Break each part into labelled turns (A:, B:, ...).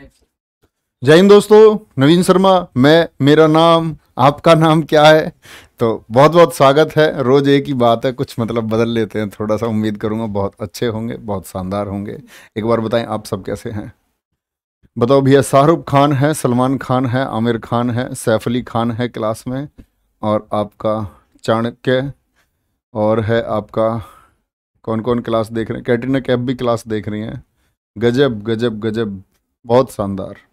A: जय हिंद दोस्तों नवीन शर्मा मैं मेरा नाम आपका नाम क्या है तो बहुत बहुत स्वागत है रोज़ एक ही बात है कुछ मतलब बदल लेते हैं थोड़ा सा उम्मीद करूँगा बहुत अच्छे होंगे बहुत शानदार होंगे एक बार बताएं आप सब कैसे हैं बताओ भैया शाहरुख खान है सलमान खान है आमिर खान है सैफ अली खान है क्लास में और आपका चाणक्य और है आपका कौन कौन क्लास देख रहे हैं कैटरीना कैफ भी क्लास देख रही हैं गजब गजब गजब बहुत शानदार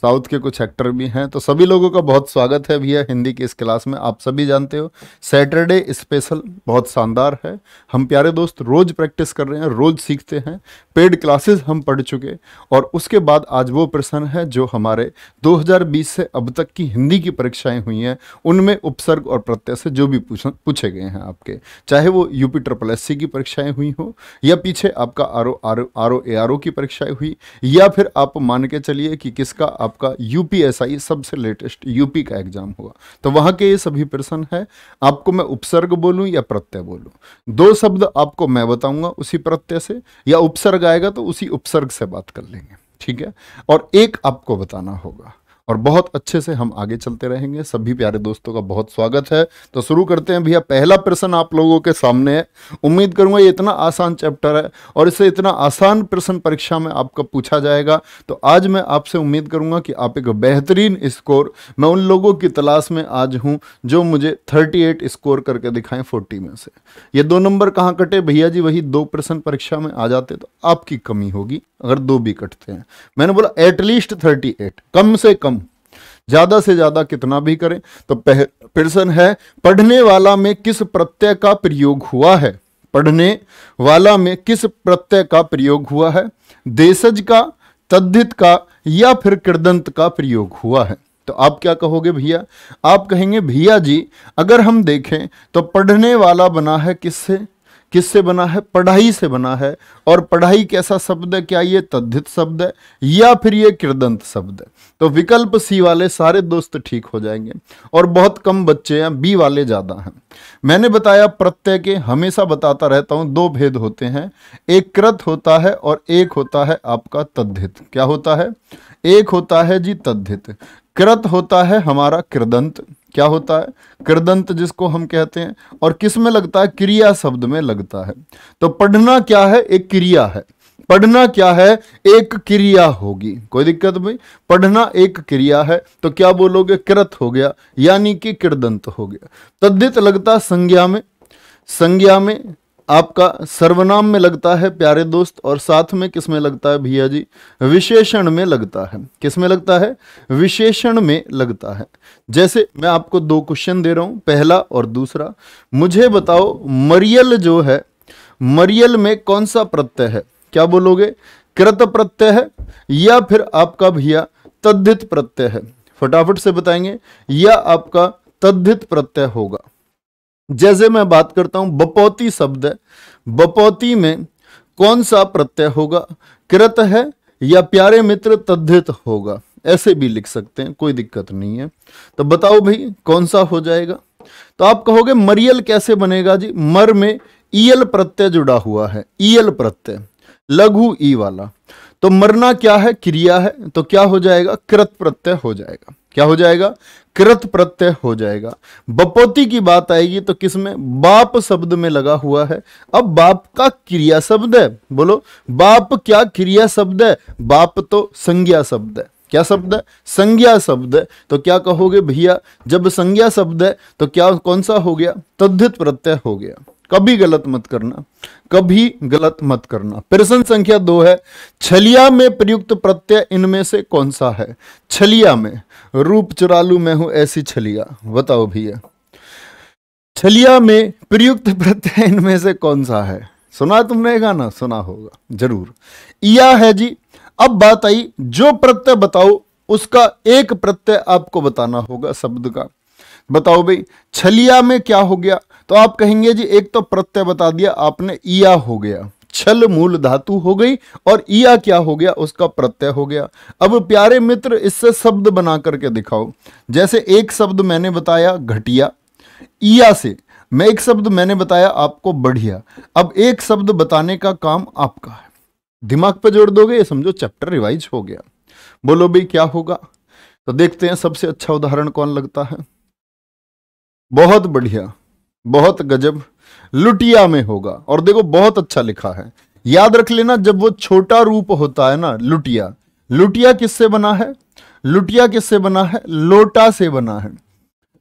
A: साउथ के कुछ एक्टर भी हैं तो सभी लोगों का बहुत स्वागत है भैया हिंदी की इस क्लास में आप सभी जानते हो सैटरडे स्पेशल बहुत शानदार है हम प्यारे दोस्त रोज़ प्रैक्टिस कर रहे हैं रोज़ सीखते हैं पेड क्लासेस हम पढ़ चुके और उसके बाद आज वो प्रश्न है जो हमारे 2020 से अब तक की हिंदी की परीक्षाएँ हुई हैं उनमें उपसर्ग और प्रत्यय से जो भी पूछे गए हैं आपके चाहे वो यू ट्रिपल एस सी की परीक्षाएँ हुई हों या पीछे आपका R O R O R O A R O की परीक्षाएँ हुई या फिर आप मान के चलिए कि किसका आपका यूपीएसआई सबसे लेटेस्ट यूपी का एग्जाम हुआ तो वहां के ये सभी प्रश्न है आपको मैं उपसर्ग बोलूं या प्रत्यय बोलूं दो शब्द आपको मैं बताऊंगा उसी प्रत्यय से या उपसर्ग आएगा तो उसी उपसर्ग से बात कर लेंगे ठीक है और एक आपको बताना होगा और बहुत अच्छे से हम आगे चलते रहेंगे सभी प्यारे दोस्तों का बहुत स्वागत है तो शुरू करते हैं भैया पहला प्रश्न आप लोगों के सामने है उम्मीद करूंगा ये इतना आसान चैप्टर है और इसे इतना आसान प्रश्न परीक्षा में आपका पूछा जाएगा तो आज मैं आपसे उम्मीद करूंगा कि आप एक बेहतरीन स्कोर मैं उन लोगों की तलाश में आज हूँ जो मुझे थर्टी स्कोर करके दिखाएं फोर्टी में से ये दो नंबर कहाँ कटे भैया जी वही दो प्रश्न परीक्षा में आ जाते तो आपकी कमी होगी अगर दो भी कटते हैं मैंने बोला एटलीस्ट थर्टी कम से कम ज्यादा से ज्यादा कितना भी करें तो प्रश्न है पढ़ने वाला में किस प्रत्यय का प्रयोग हुआ है पढ़ने वाला में किस प्रत्यय का प्रयोग हुआ है देशज का तद्धित का या फिर कृदंत का प्रयोग हुआ है तो आप क्या कहोगे भैया आप कहेंगे भैया जी अगर हम देखें तो पढ़ने वाला बना है किससे किससे बना है पढ़ाई से बना है और पढ़ाई कैसा शब्द है क्या ये तद्धित शब्द है या फिर ये कृदंत शब्द है तो विकल्प सी वाले सारे दोस्त ठीक हो जाएंगे और बहुत कम बच्चे हैं बी वाले ज़्यादा हैं मैंने बताया प्रत्यय के हमेशा बताता रहता हूं दो भेद होते हैं एक कृत होता है और एक होता है आपका तद्धित क्या होता है एक होता है जी तद्धित कृत होता है हमारा कृदंत क्या होता है कृदंत जिसको हम कहते हैं और किस में लगता है क्रिया शब्द में लगता है तो पढ़ना क्या है एक क्रिया है पढ़ना क्या है एक क्रिया होगी कोई दिक्कत भाई पढ़ना एक क्रिया है तो क्या बोलोगे कृत हो गया यानी कि किरदंत हो गया तद्धित लगता संज्ञा में संज्ञा में आपका सर्वनाम में लगता है प्यारे दोस्त और साथ में किस में लगता है भैया जी विशेषण में लगता है किस में लगता है विशेषण में लगता है जैसे मैं आपको दो क्वेश्चन दे रहा हूं पहला और दूसरा मुझे बताओ मरियल जो है मरियल में कौन सा प्रत्यय है क्या बोलोगे कृत प्रत्यय है या फिर आपका भैया तद्धित प्रत्यय है फटाफट से बताएंगे या आपका तद्धित प्रत्यय होगा जैसे मैं बात करता हूं बपौती शब्द है बपौती में कौन सा प्रत्यय होगा कृत है या प्यारे मित्र तद्धित होगा ऐसे भी लिख सकते हैं कोई दिक्कत नहीं है तो बताओ भाई कौन सा हो जाएगा तो आप कहोगे मरियल कैसे बनेगा जी मर में ईएल प्रत्यय जुड़ा हुआ है ईएल प्रत्यय लघु ई वाला तो मरना क्या है क्रिया है तो क्या हो जाएगा कृत प्रत्यय हो जाएगा क्या हो जाएगा कृत प्रत्यय हो जाएगा बपोती की बात आएगी तो किसमें बाप शब्द में लगा हुआ है अब बाप का क्रिया शब्द है बोलो बाप क्या क्रिया शब्द है बाप तो संज्ञा शब्द है क्या शब्द है संज्ञा शब्द है तो क्या कहोगे भैया जब संज्ञा शब्द है तो क्या कौन सा हो गया तद्धित प्रत्यय हो गया कभी गलत मत करना कभी गलत मत करना प्रश्न संख्या दो है छलिया में प्रयुक्त प्रत्यय इनमें से कौन सा है छलिया में रूप चुरालू में हूं ऐसी छलिया बताओ भैया छलिया में प्रयुक्त प्रत्यय इनमें से कौन सा है सुना तुमने गाना सुना होगा जरूर या है जी अब बात आई जो प्रत्यय बताओ उसका एक प्रत्यय आपको बताना होगा शब्द का बताओ भाई छलिया में क्या हो गया तो आप कहेंगे जी एक तो प्रत्यय बता दिया आपने ईया हो गया छल मूल धातु हो गई और ईया क्या हो गया उसका प्रत्यय हो गया अब प्यारे मित्र इससे शब्द बना करके दिखाओ जैसे एक शब्द मैंने बताया घटिया ईया से मैं एक शब्द मैंने बताया आपको बढ़िया अब एक शब्द बताने का काम आपका है दिमाग पर जोड़ दोगे ये समझो चैप्टर रिवाइज हो गया बोलो भाई क्या होगा तो देखते हैं सबसे अच्छा उदाहरण कौन लगता है बहुत बढ़िया बहुत गजब लुटिया में होगा और देखो बहुत अच्छा लिखा है याद रख लेना जब वो छोटा रूप होता है ना लुटिया लुटिया किससे बना है लुटिया किससे बना है लोटा से बना है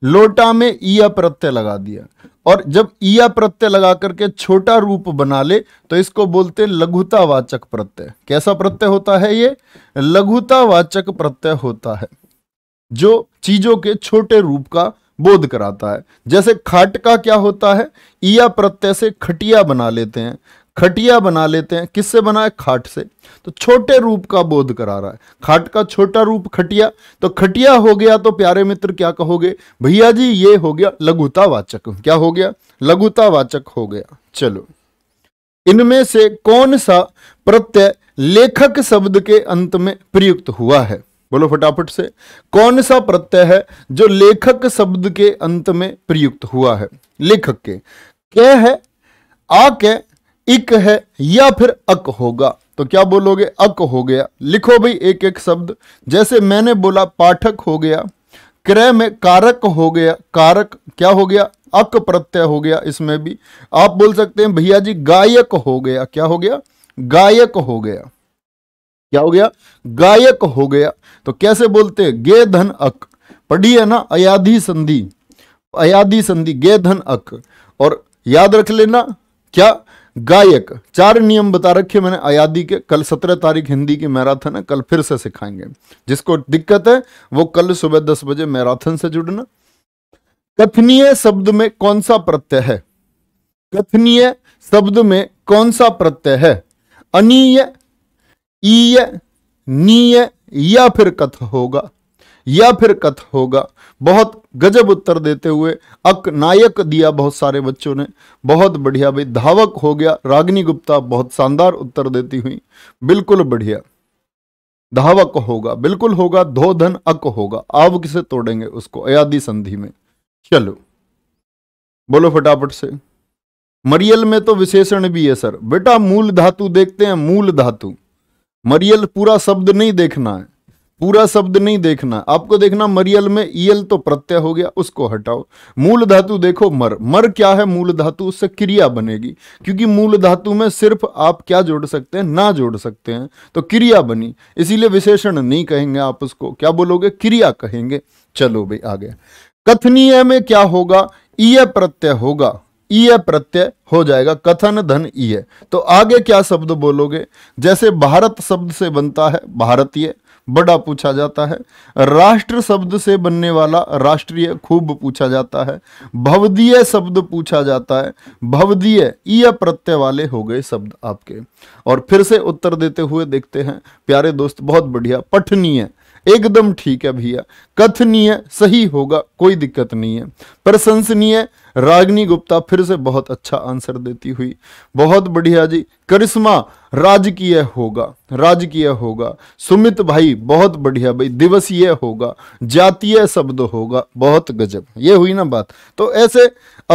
A: लोटा में ईया प्रत्यय लगा दिया और जब ईया प्रत्यय लगा करके छोटा रूप बना ले तो इसको बोलते लघुतावाचक प्रत्यय कैसा प्रत्यय होता है ये लघुतावाचक प्रत्यय होता है जो चीजों के छोटे रूप का बोध कराता है जैसे खाट का क्या होता है ईया प्रत्यय से खटिया बना लेते हैं खटिया बना लेते हैं किससे बना है खाट से तो छोटे रूप का बोध करा रहा है खाट का छोटा रूप खटिया तो खटिया हो गया तो प्यारे मित्र क्या कहोगे भैया जी ये हो गया लघुतावाचक क्या हो गया लघुतावाचक हो गया चलो इनमें से कौन सा प्रत्यय लेखक शब्द के अंत में प्रयुक्त हुआ है बोलो फटाफट से कौन सा प्रत्यय है जो लेखक शब्द के अंत में प्रयुक्त हुआ है लेखक के क्या है आ के इक है या फिर अक होगा तो क्या बोलोगे अक हो गया लिखो भाई एक एक शब्द जैसे मैंने बोला पाठक हो गया क्रय में कारक हो गया कारक क्या हो गया अक प्रत्यय हो गया इसमें भी आप बोल सकते हैं भैया जी गायक हो गया क्या हो गया गायक हो गया क्या हो गया गायक हो गया तो कैसे बोलते गे धन अक पढ़ी है ना अयाधी संधि अयाधी संधि गे धन अक और याद रख लेना क्या गायक चार नियम बता रखे मैंने आयादी के कल सत्रह तारीख हिंदी की मैराथन है कल फिर से सिखाएंगे जिसको दिक्कत है वो कल सुबह दस बजे मैराथन से जुड़ना कथनीय शब्द में कौन सा प्रत्यय है कथनीय शब्द में कौन सा प्रत्यय है अनिय ईय नीय या फिर कथ होगा या फिर कथ होगा बहुत गजब उत्तर देते हुए अक नायक दिया बहुत सारे बच्चों ने बहुत बढ़िया भाई धावक हो गया रागनी गुप्ता बहुत शानदार उत्तर देती हुई बिल्कुल बढ़िया धावक होगा बिल्कुल होगा धोधन अक होगा आप किसे तोड़ेंगे उसको अयादी संधि में चलो बोलो फटाफट से मरियल में तो विशेषण भी है सर बेटा मूल धातु देखते हैं मूल धातु मरियल पूरा शब्द नहीं देखना है पूरा शब्द नहीं देखना आपको देखना मरियल में ईल तो प्रत्यय हो गया उसको हटाओ मूल धातु देखो मर मर क्या है मूल धातु उससे क्रिया बनेगी क्योंकि मूल धातु में सिर्फ आप क्या जोड़ सकते हैं ना जोड़ सकते हैं तो क्रिया बनी इसीलिए विशेषण नहीं कहेंगे आप उसको क्या बोलोगे क्रिया कहेंगे चलो भाई आगे कथनीय में क्या होगा ईय प्रत्यय होगा ईय प्रत्यय हो जाएगा कथन धन ईय तो आगे क्या शब्द बोलोगे जैसे भारत शब्द से बनता है भारतीय बड़ा पूछा जाता है राष्ट्र शब्द से बनने वाला राष्ट्रीय खूब पूछा जाता है भवदीय शब्द पूछा जाता है भवदीय ईय प्रत्यय वाले हो गए शब्द आपके और फिर से उत्तर देते हुए देखते हैं प्यारे दोस्त बहुत बढ़िया पठनीय एकदम ठीक है भैया कथनीय सही होगा कोई दिक्कत नहीं है प्रशंसनीय रागनी गुप्ता फिर से बहुत अच्छा आंसर देती हुई बहुत बढ़िया जी करिश्मा राजकीय होगा राजकीय होगा सुमित भाई बहुत बढ़िया भाई दिवसीय होगा जातीय शब्द होगा बहुत गजब ये हुई ना बात तो ऐसे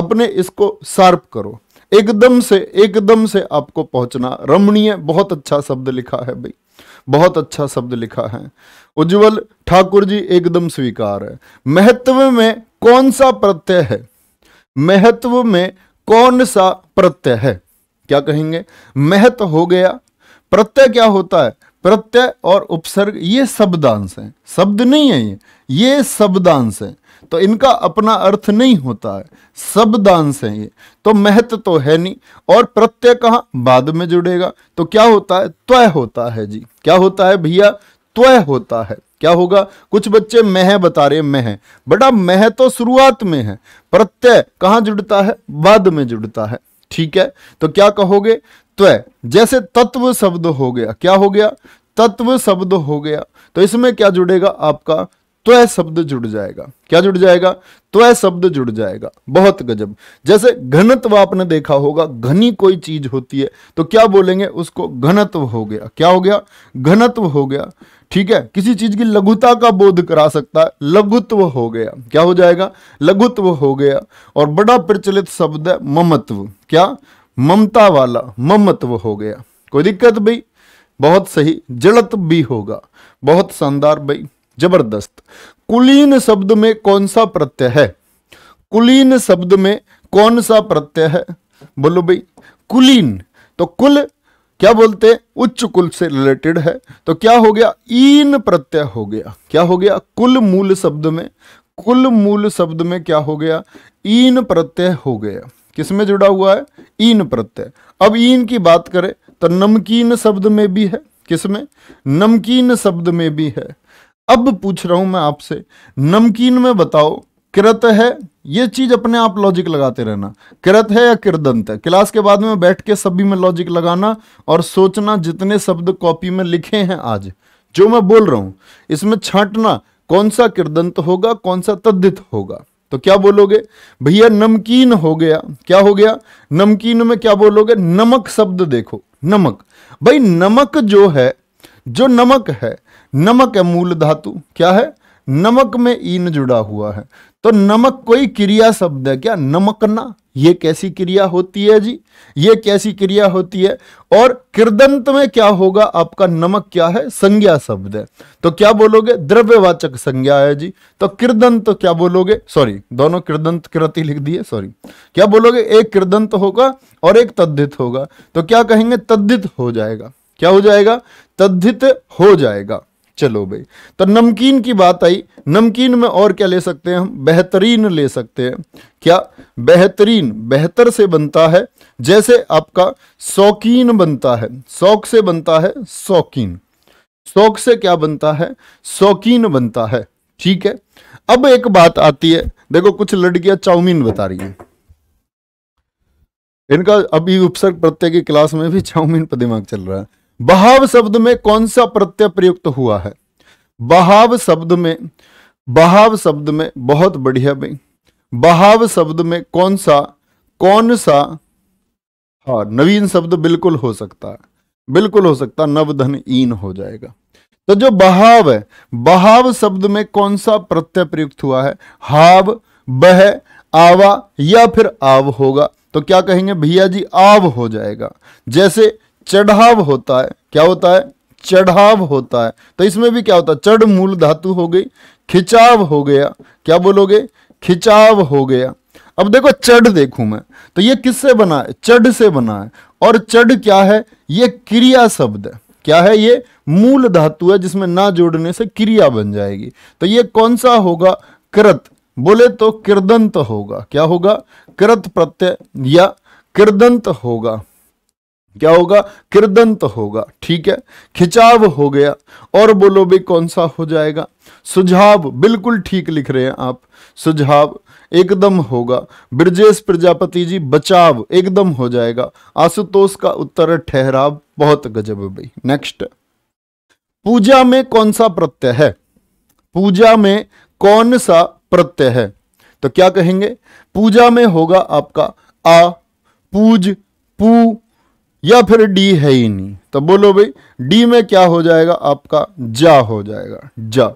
A: अपने इसको शार्प करो एकदम से एकदम से आपको पहुंचना रमणीय बहुत अच्छा शब्द लिखा है भाई बहुत अच्छा शब्द लिखा है उज्जवल ठाकुर जी एकदम स्वीकार है महत्व में कौन सा प्रत्यय है महत्व में कौन सा प्रत्यय है क्या कहेंगे महत्व हो गया प्रत्यय क्या होता है प्रत्यय और उपसर्ग ये शब्दांश हैं शब्द नहीं है ये ये शब्दांश हैं तो इनका अपना अर्थ नहीं होता है शब्दांश है ये तो महत्व तो है नहीं और प्रत्यय कहां बाद में जुड़ेगा तो क्या होता है त्वय होता है जी क्या होता है भैया त्वय होता है क्या होगा कुछ बच्चे मह बता रहे मह बड़ा मह तो शुरुआत में है प्रत्यय कहां जुड़ता है बाद में जुड़ता है ठीक है तो क्या कहोगे त्व जैसे तत्व शब्द हो गया क्या हो गया तत्व शब्द हो गया तो इसमें क्या जुड़ेगा आपका त्व शब्द जुड़ जाएगा क्या जुड़ जाएगा त्व शब्द जुड़ जाएगा बहुत गजब जैसे घनत्व आपने देखा होगा घनी कोई चीज होती है तो क्या बोलेंगे उसको घनत्व हो गया क्या हो गया घनत्व हो गया ठीक है किसी चीज की लघुता का बोध करा सकता है लघुत्व हो गया क्या हो जाएगा लघुत्व हो गया और बड़ा प्रचलित शब्द है ममत्व क्या ममता वाला ममत्व हो गया कोई दिक्कत भाई बहुत सही जड़त भी होगा बहुत शानदार भाई जबरदस्त कुलीन शब्द में कौन सा प्रत्यय है कुलीन शब्द में कौन सा प्रत्यय है बोलो भाई कुलीन तो कुल क्या बोलते हैं उच्च कुल से रिलेटेड है तो क्या हो गया ईन प्रत्यय हो गया क्या हो गया कुल मूल शब्द में कुल मूल शब्द में क्या हो गया ईन प्रत्यय हो गया किसमें जुड़ा हुआ है ईन प्रत्यय अब ईन की बात करें तो नमकीन शब्द में भी है किसमें नमकीन शब्द में भी है अब पूछ रहा हूं मैं आपसे नमकीन में बताओ कृत है ये चीज अपने आप लॉजिक लगाते रहना कृत है या किरदंत है क्लास के बाद में बैठ के सभी में लॉजिक लगाना और सोचना जितने शब्द कॉपी में लिखे हैं आज जो मैं बोल रहा हूं इसमें छांटना कौन सा किरदंत होगा कौन सा तद्धित होगा तो क्या बोलोगे भैया नमकीन हो गया क्या हो गया नमकीन में क्या बोलोगे नमक शब्द देखो नमक भाई नमक जो है जो नमक है नमक है मूल धातु क्या है नमक में ईन जुड़ा हुआ है तो नमक कोई क्रिया शब्द है क्या नमकना ये कैसी क्रिया होती है जी ये कैसी क्रिया होती है और किरदंत में क्या होगा आपका नमक क्या है संज्ञा शब्द है तो क्या बोलोगे द्रव्यवाचक संज्ञा है जी तो किरदंत क्या बोलोगे सॉरी दोनों किरदंत कृति लिख दिए सॉरी क्या बोलोगे एक किरदंत होगा और एक तद्धित होगा तो क्या कहेंगे तद्धित हो जाएगा क्या हो जाएगा तद्धित हो जाएगा चलो भाई तो नमकीन की बात आई नमकीन में और क्या ले सकते हैं हम बेहतरीन ले सकते हैं क्या बेहतरीन बेहतर से बनता है जैसे आपका शौकीन बनता है शौक से बनता है शौकीन शौक से क्या बनता है शौकीन बनता है ठीक है अब एक बात आती है देखो कुछ लड़कियां चाउमीन बता रही हैं इनका अभी उपसर्ग प्रत्यय की क्लास में भी चाउमीन पर दिमाग चल रहा है बहाव शब्द में कौन सा प्रत्यय प्रयुक्त हुआ है बहाव शब्द में बहाव शब्द में बहुत बढ़िया भाई बहाव शब्द में कौन सा कौन सा हाँ नवीन शब्द बिल्कुल हो सकता है बिल्कुल हो सकता नवधन ईन हो जाएगा तो जो बहाव है बहाव शब्द में कौन सा प्रत्यय प्रयुक्त हुआ है हाव बह आवा या फिर आव होगा तो क्या कहेंगे भैया जी आव हो जाएगा जैसे चढ़ाव होता है क्या होता है चढ़ाव होता है तो इसमें भी क्या होता है चढ़ मूल धातु हो गई खिंचाव हो गया क्या बोलोगे खिंचाव हो गया अब देखो चढ़ देखू मैं तो ये किससे बना है चढ़ से बना है और चढ़ क्या है ये क्रिया शब्द है क्या है ये मूल धातु है जिसमें ना जोड़ने से क्रिया बन जाएगी तो ये कौन सा होगा कृत बोले तो किरदंत होगा क्या होगा कृत प्रत्यय या किरदंत होगा क्या होगा किरदंत होगा ठीक है खिंचाव हो गया और बोलो भी कौन सा हो जाएगा सुझाव बिल्कुल ठीक लिख रहे हैं आप सुझाव एकदम होगा ब्रजेश प्रजापति जी बचाव एकदम हो जाएगा आशुतोष का उत्तर ठहराव बहुत गजब भाई नेक्स्ट पूजा में कौन सा प्रत्यय है पूजा में कौन सा प्रत्यय है तो क्या कहेंगे पूजा में होगा आपका आ पूज पू या फिर डी है ही नहीं तो बोलो भाई डी में क्या हो जाएगा आपका जा हो जाएगा जा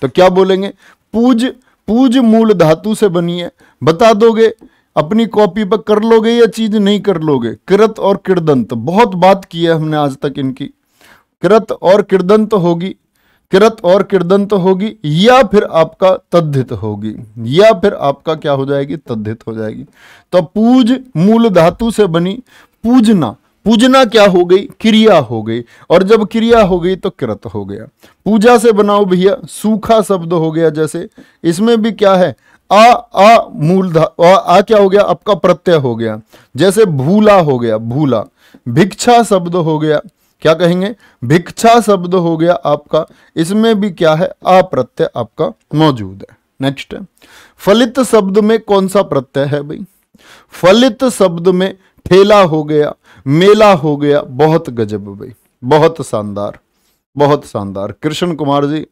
A: तो क्या बोलेंगे पूज पूज मूल धातु से बनी है बता दोगे अपनी कॉपी पर कर लोगे या चीज नहीं कर लोगे कृत और किरदंत बहुत बात की है हमने आज तक इनकी कृत और किरदंत होगी कृत और किरदंत होगी या फिर आपका तद्धित होगी या फिर आपका क्या हो जाएगी तद्धित हो जाएगी तो पूज मूल धातु से बनी पूजना पूजना क्या हो गई क्रिया हो गई और जब क्रिया हो गई तो कृत हो गया पूजा से बनाओ भैया सूखा शब्द हो गया जैसे इसमें भी क्या है आ आ मूल आ, आ क्या हो गया आपका प्रत्यय हो गया जैसे भूला हो गया भूला भिक्षा शब्द हो गया क्या कहेंगे भिक्षा शब्द हो गया आपका इसमें भी क्या है आ प्रत्यय आपका मौजूद है नेक्स्ट है फलित शब्द में कौन सा प्रत्यय है भाई फलित शब्द में ठेला हो गया मेला हो गया बहुत गजब भाई बहुत शानदार बहुत शानदार कृष्ण कुमार जी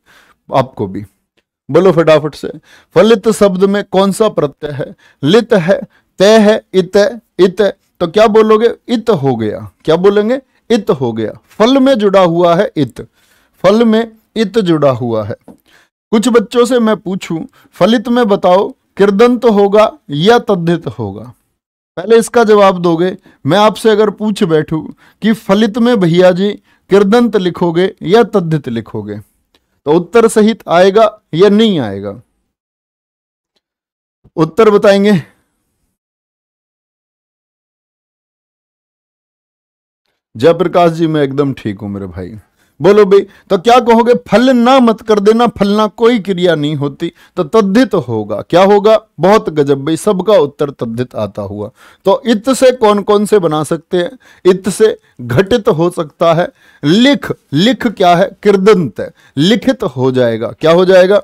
A: आपको भी बोलो फटाफट से फलित शब्द में कौन सा प्रत्यय है लित है तय है इत है, इत है। तो क्या बोलोगे इत हो गया क्या बोलेंगे इत हो गया फल में जुड़ा हुआ है इत फल में इत जुड़ा हुआ है कुछ बच्चों से मैं पूछूं फलित में बताओ किरदंत होगा या तद्धित होगा पहले इसका जवाब दोगे मैं आपसे अगर पूछ बैठूं कि फलित में भैया जी किरदंत लिखोगे या तद्धित लिखोगे तो उत्तर सहित आएगा या नहीं आएगा उत्तर बताएंगे जयप्रकाश जी मैं एकदम ठीक हूं मेरे भाई बोलो भाई तो क्या कहोगे फल ना मत कर देना फलना कोई क्रिया नहीं होती तो तद्धित होगा क्या होगा बहुत गजब भाई सबका उत्तर तद्धित आता हुआ तो इत से कौन कौन से बना सकते हैं इत से घटित हो सकता है लिख लिख क्या है किरदंत है लिखित हो जाएगा क्या हो जाएगा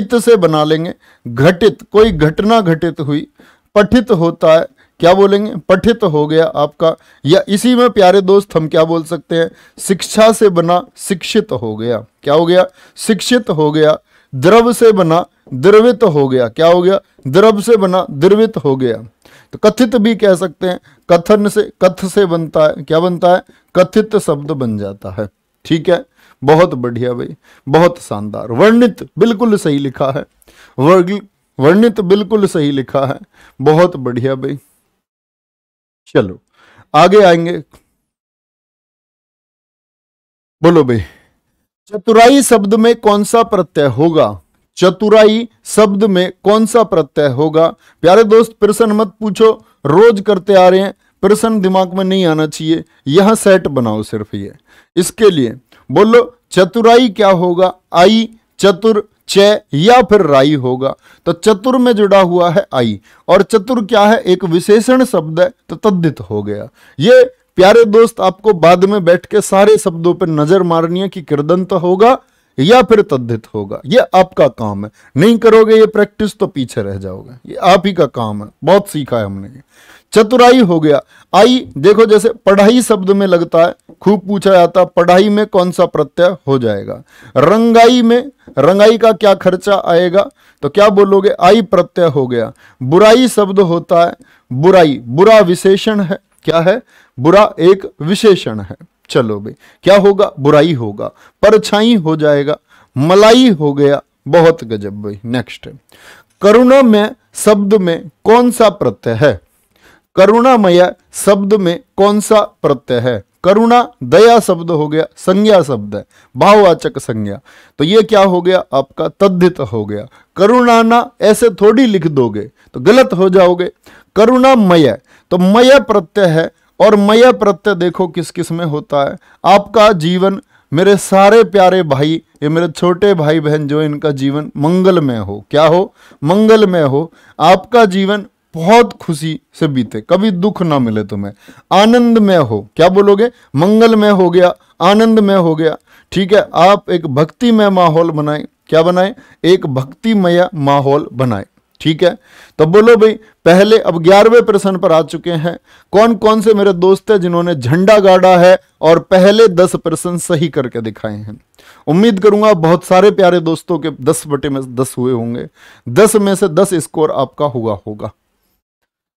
A: इत से बना लेंगे घटित कोई घटना घटित हुई पठित होता है क्या बोलेंगे पठित हो गया आपका या इसी में प्यारे दोस्त हम क्या बोल सकते हैं शिक्षा से बना शिक्षित हो गया क्या हो गया शिक्षित हो गया द्रव से बना द्रवित हो गया क्या हो गया द्रव से बना द्रवित हो गया तो कथित भी कह सकते हैं कथन से कथ से बनता है क्या बनता है कथित शब्द बन जाता है ठीक है बहुत बढ़िया भाई बहुत शानदार वर्णित बिल्कुल सही लिखा है वर्णित बिल्कुल सही लिखा है बहुत बढ़िया भाई चलो आगे आएंगे बोलो भाई चतुराई शब्द में कौन सा प्रत्यय होगा चतुराई शब्द में कौन सा प्रत्यय होगा प्यारे दोस्त प्रश्न मत पूछो रोज करते आ रहे हैं प्रश्न दिमाग में नहीं आना चाहिए यह सेट बनाओ सिर्फ ये इसके लिए बोलो चतुराई क्या होगा आई चतुर च या फिर राई होगा तो चतुर में जुड़ा हुआ है आई और चतुर क्या है एक विशेषण शब्द है तो तद्धित हो गया ये प्यारे दोस्त आपको बाद में बैठ के सारे शब्दों पर नजर मारनी है कि किरदंत होगा या फिर तद्धित होगा ये आपका काम है नहीं करोगे ये प्रैक्टिस तो पीछे रह जाओगे ये आप ही का काम है बहुत सीखा है हमने चतुराई हो गया आई देखो जैसे पढ़ाई शब्द में लगता है खूब पूछा जाता पढ़ाई में कौन सा प्रत्यय हो जाएगा रंगाई में रंगाई का क्या खर्चा आएगा तो क्या बोलोगे आई प्रत्यय हो गया बुराई शब्द होता है बुराई बुरा विशेषण है क्या है बुरा एक विशेषण है चलो भाई क्या होगा बुराई होगा परछाई हो जाएगा मलाई हो गया बहुत गजब भाई नेक्स्ट करुणा में शब्द में कौन सा प्रत्यय है करुणामय शब्द में कौन सा प्रत्यय है करुणा दया शब्द हो गया संज्ञा शब्द है भाववाचक संज्ञा तो ये क्या हो गया आपका तद्धित हो गया करुणा ना ऐसे थोड़ी लिख दोगे तो गलत हो जाओगे करुणामय तो मय प्रत्यय है और मय प्रत्यय देखो किस किस में होता है आपका जीवन मेरे सारे प्यारे भाई ये मेरे छोटे भाई बहन जो इनका जीवन मंगलमय हो क्या हो मंगलमय हो आपका जीवन बहुत खुशी से बीते कभी दुख ना मिले तुम्हें आनंद में हो क्या बोलोगे मंगल में हो गया आनंद में हो गया ठीक है आप एक भक्तिमय माहौल बनाए क्या बनाए एक भक्तिमय माहौल बनाए ठीक है तो बोलो भाई पहले अब ग्यारहवें प्रश्न पर आ चुके हैं कौन कौन से मेरे दोस्त हैं जिन्होंने झंडा गाड़ा है और पहले दस प्रश्न सही करके दिखाए हैं उम्मीद करूंगा बहुत सारे प्यारे दोस्तों के दस बटे में दस हुए होंगे दस में से दस स्कोर आपका हुआ होगा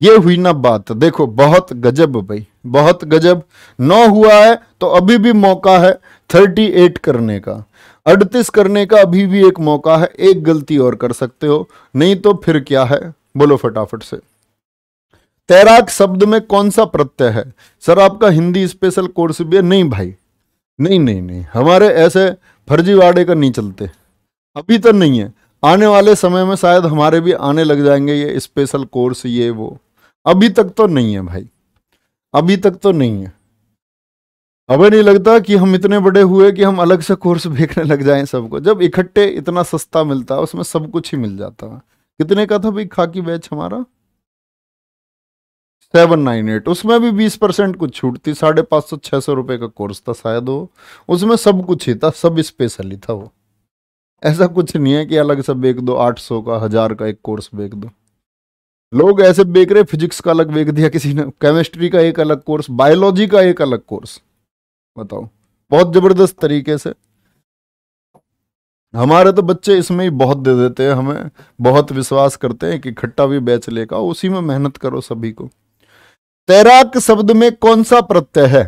A: ये हुई ना बात देखो बहुत गजब भाई बहुत गजब नौ हुआ है तो अभी भी मौका है थर्टी एट करने का अड़तीस करने का अभी भी एक मौका है एक गलती और कर सकते हो नहीं तो फिर क्या है बोलो फटाफट से तैराक शब्द में कौन सा प्रत्यय है सर आपका हिंदी स्पेशल कोर्स भी है नहीं भाई नहीं नहीं नहीं हमारे ऐसे फर्जीवाड़े का नहीं चलते अभी तो नहीं है आने वाले समय में शायद हमारे भी आने लग जाएंगे ये स्पेशल कोर्स ये वो अभी तक तो नहीं है भाई अभी तक तो नहीं है हमें नहीं लगता कि हम इतने बड़े हुए कि हम अलग से कोर्स भेजने लग जाएं सबको जब इकट्ठे इतना सस्ता मिलता है उसमें सब कुछ ही मिल जाता है कितने का था भाई खाकी बैच हमारा सेवन नाइन एट उसमें भी बीस परसेंट कुछ छूट थी साढ़े पाँच सौ छः सौ रुपये का कोर्स था शायद वो उसमें सब कुछ ही था सब स्पेशल ही था वो ऐसा कुछ नहीं है कि अलग से बेच दो आठ सौ का हज़ार का एक कोर्स बेच दो लोग ऐसे बेक रहे फिजिक्स का अलग बेक दिया किसी ने केमिस्ट्री का एक अलग कोर्स बायोलॉजी का एक अलग कोर्स बताओ बहुत जबरदस्त तरीके से हमारे तो बच्चे इसमें ही बहुत दे देते हैं हमें बहुत विश्वास करते हैं कि इकट्ठा भी बैच लेगा उसी में मेहनत करो सभी को तैराक शब्द में कौन सा प्रत्यय है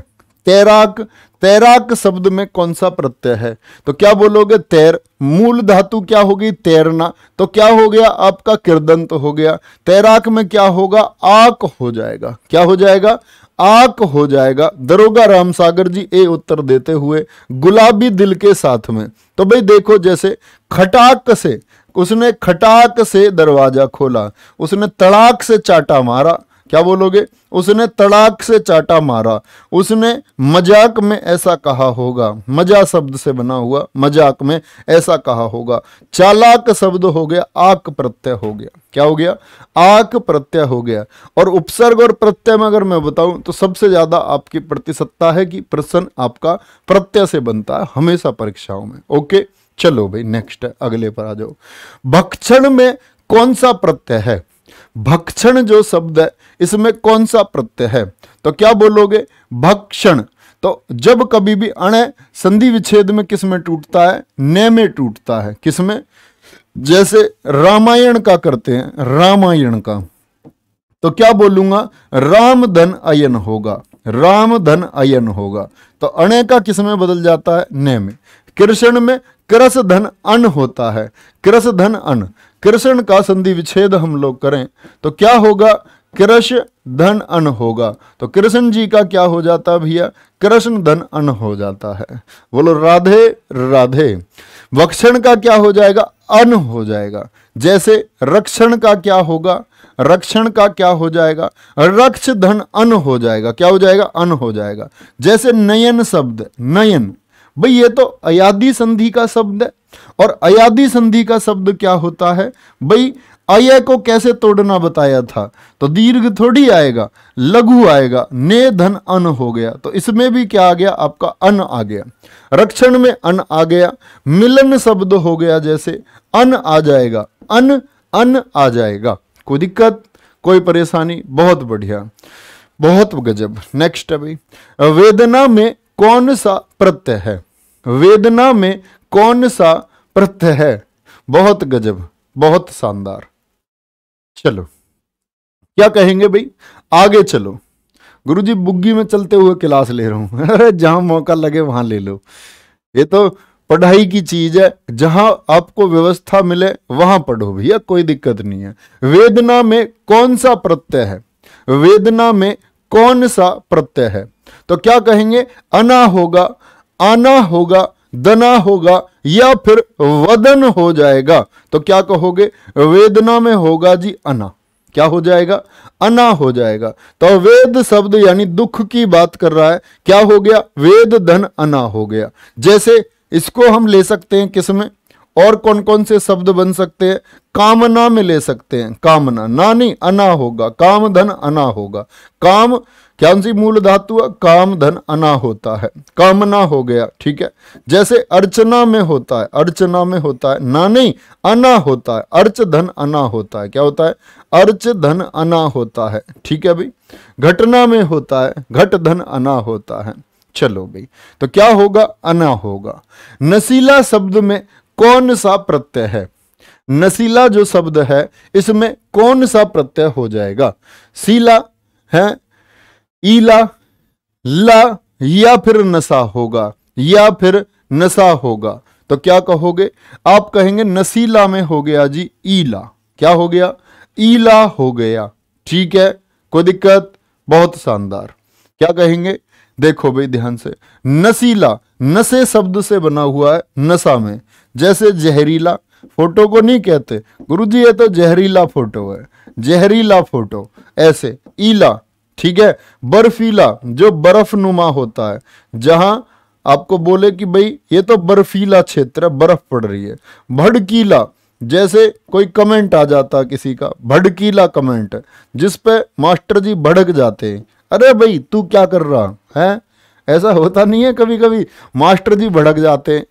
A: तैराक तैराक शब्द में कौन सा प्रत्यय है तो क्या बोलोगे तैर मूल धातु क्या होगी तैरना तो क्या हो गया आपका किरदंत हो गया तैराक में क्या होगा आक हो जाएगा क्या हो जाएगा आक हो जाएगा दरोगा राम सागर जी ए उत्तर देते हुए गुलाबी दिल के साथ में तो भाई देखो जैसे खटाक से उसने खटाक से दरवाजा खोला उसने तड़ाक से चाटा मारा क्या बोलोगे उसने तड़ाक से चाटा मारा उसने मजाक में ऐसा कहा होगा मजा शब्द से बना हुआ मजाक में ऐसा कहा होगा चालाक शब्द हो गया आक प्रत्यय हो गया क्या हो गया आक प्रत्यय हो गया और उपसर्ग और प्रत्यय में अगर मैं बताऊं तो सबसे ज़्यादा आपकी प्रतिशतता है कि प्रश्न आपका प्रत्यय से बनता है हमेशा परीक्षाओं में ओके चलो भाई नेक्स्ट अगले पर आ जाओ भक्षण में कौन सा प्रत्यय है भक्षण जो शब्द है इसमें कौन सा प्रत्यय है तो क्या बोलोगे भक्षण तो जब कभी भी अण संधि विच्छेद में किस में टूटता है ने में टूटता है किस में जैसे रामायण का करते हैं रामायण का तो क्या बोलूंगा रामधन अयन होगा राम धन अयन होगा तो अणे का किस में बदल जाता है ने में कृष्ण में क्रस धन अन होता है क्रस धन अन कृष्ण का संधि विच्छेद हम लोग करें तो क्या होगा कृष धन अन होगा तो कृष्ण जी का क्या हो जाता भैया कृष्ण धन अन हो जाता है बोलो राधे राधे वक्षण का क्या हो जाएगा अन हो जाएगा जैसे रक्षण का क्या होगा रक्षण का क्या हो जाएगा रक्ष धन अन हो जाएगा क्या हो जाएगा अन हो जाएगा जैसे नयन शब्द नयन भाई ये तो अयादि संधि का शब्द है और अयादी संधि का शब्द क्या होता है भाई अय को कैसे तोड़ना बताया था तो दीर्घ थोड़ी आएगा लघु आएगा ने धन अन हो गया तो इसमें भी क्या आ गया आपका अन आ गया रक्षण में अन आ गया मिलन शब्द हो गया जैसे अन आ जाएगा अन अन आ जाएगा कोई दिक्कत कोई परेशानी बहुत बढ़िया बहुत गजब नेक्स्ट है भाई वेदना में कौन सा प्रत्यय है वेदना में कौन सा प्रत्यय है बहुत गजब बहुत शानदार चलो क्या कहेंगे भाई आगे चलो गुरु जी बुग्गी में चलते हुए क्लास ले रहा हूं अरे जहां मौका लगे वहां ले लो ये तो पढ़ाई की चीज है जहां आपको व्यवस्था मिले वहां पढ़ो भैया कोई दिक्कत नहीं है वेदना में कौन सा प्रत्यय है वेदना में कौन सा प्रत्यय है तो क्या कहेंगे अना होगा आना होगा दना होगा या फिर वदन हो जाएगा तो क्या कहोगे वेदना में होगा जी अना क्या हो जाएगा अना हो जाएगा तो वेद शब्द यानी दुख की बात कर रहा है क्या हो गया वेद धन अना हो गया जैसे इसको हम ले सकते हैं किसमें और कौन कौन से शब्द बन सकते हैं कामना में ले सकते हैं कामना ना नहीं अना होगा काम धन अना होगा काम क्या सी मूल धातु है काम धन अना होता है कामना हो गया ठीक है जैसे अर्चना में होता है अर्चना में होता है ना नहीं अना होता है अर्च धन अना होता है क्या होता है अर्च धन अना होता है ठीक है भाई घटना में होता है घट धन अना होता है चलो भाई तो क्या होगा अना होगा नसीला शब्द में कौन सा प्रत्यय है नसीला जो शब्द है इसमें कौन सा प्रत्यय हो जाएगा शीला है ईला ला या फिर नशा होगा या फिर नशा होगा तो क्या कहोगे आप कहेंगे नसीला में हो गया जी ईला क्या हो गया ईला हो गया ठीक है कोई दिक्कत बहुत शानदार क्या कहेंगे देखो भाई ध्यान से नसीला नशे शब्द से बना हुआ है नशा में जैसे जहरीला फोटो को नहीं कहते गुरुजी ये तो जहरीला फोटो है जहरीला फोटो ऐसे ईला ठीक है बर्फीला जो बर्फ नुमा होता है जहां आपको बोले कि भाई ये तो बर्फीला क्षेत्र है बर्फ पड़ रही है भड़कीला जैसे कोई कमेंट आ जाता किसी का भड़कीला कमेंट जिस पे मास्टर जी भड़क जाते हैं अरे भाई तू क्या कर रहा है ऐसा होता नहीं है कभी कभी मास्टर जी भड़क जाते हैं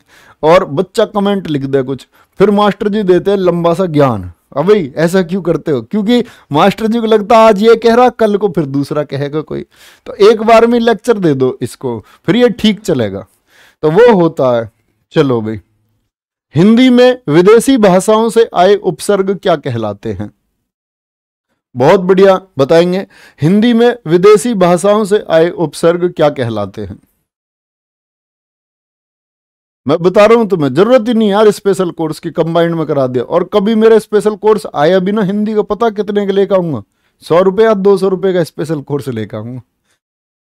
A: और बच्चा कमेंट लिख दे कुछ फिर मास्टर जी देते हैं लंबा सा ज्ञान अभी ऐसा क्यों करते हो क्योंकि मास्टर जी को लगता आज ये कह रहा कल को फिर दूसरा कहेगा कोई तो एक बार में लेक्चर दे दो इसको फिर ये ठीक चलेगा तो वो होता है चलो भाई हिंदी में विदेशी भाषाओं से आए उपसर्ग क्या कहलाते हैं बहुत बढ़िया बताएंगे हिंदी में विदेशी भाषाओं से आए उपसर्ग क्या कहलाते हैं मैं बता रहा हूं तुम्हें तो जरूरत ही नहीं यार स्पेशल कोर्स की कंबाइंड में करा दिया और कभी मेरा स्पेशल कोर्स आया भी ना हिंदी का पता कितने के लेकर आऊंगा सौ रुपये या दो सौ रुपये का स्पेशल कोर्स लेकर आऊंगा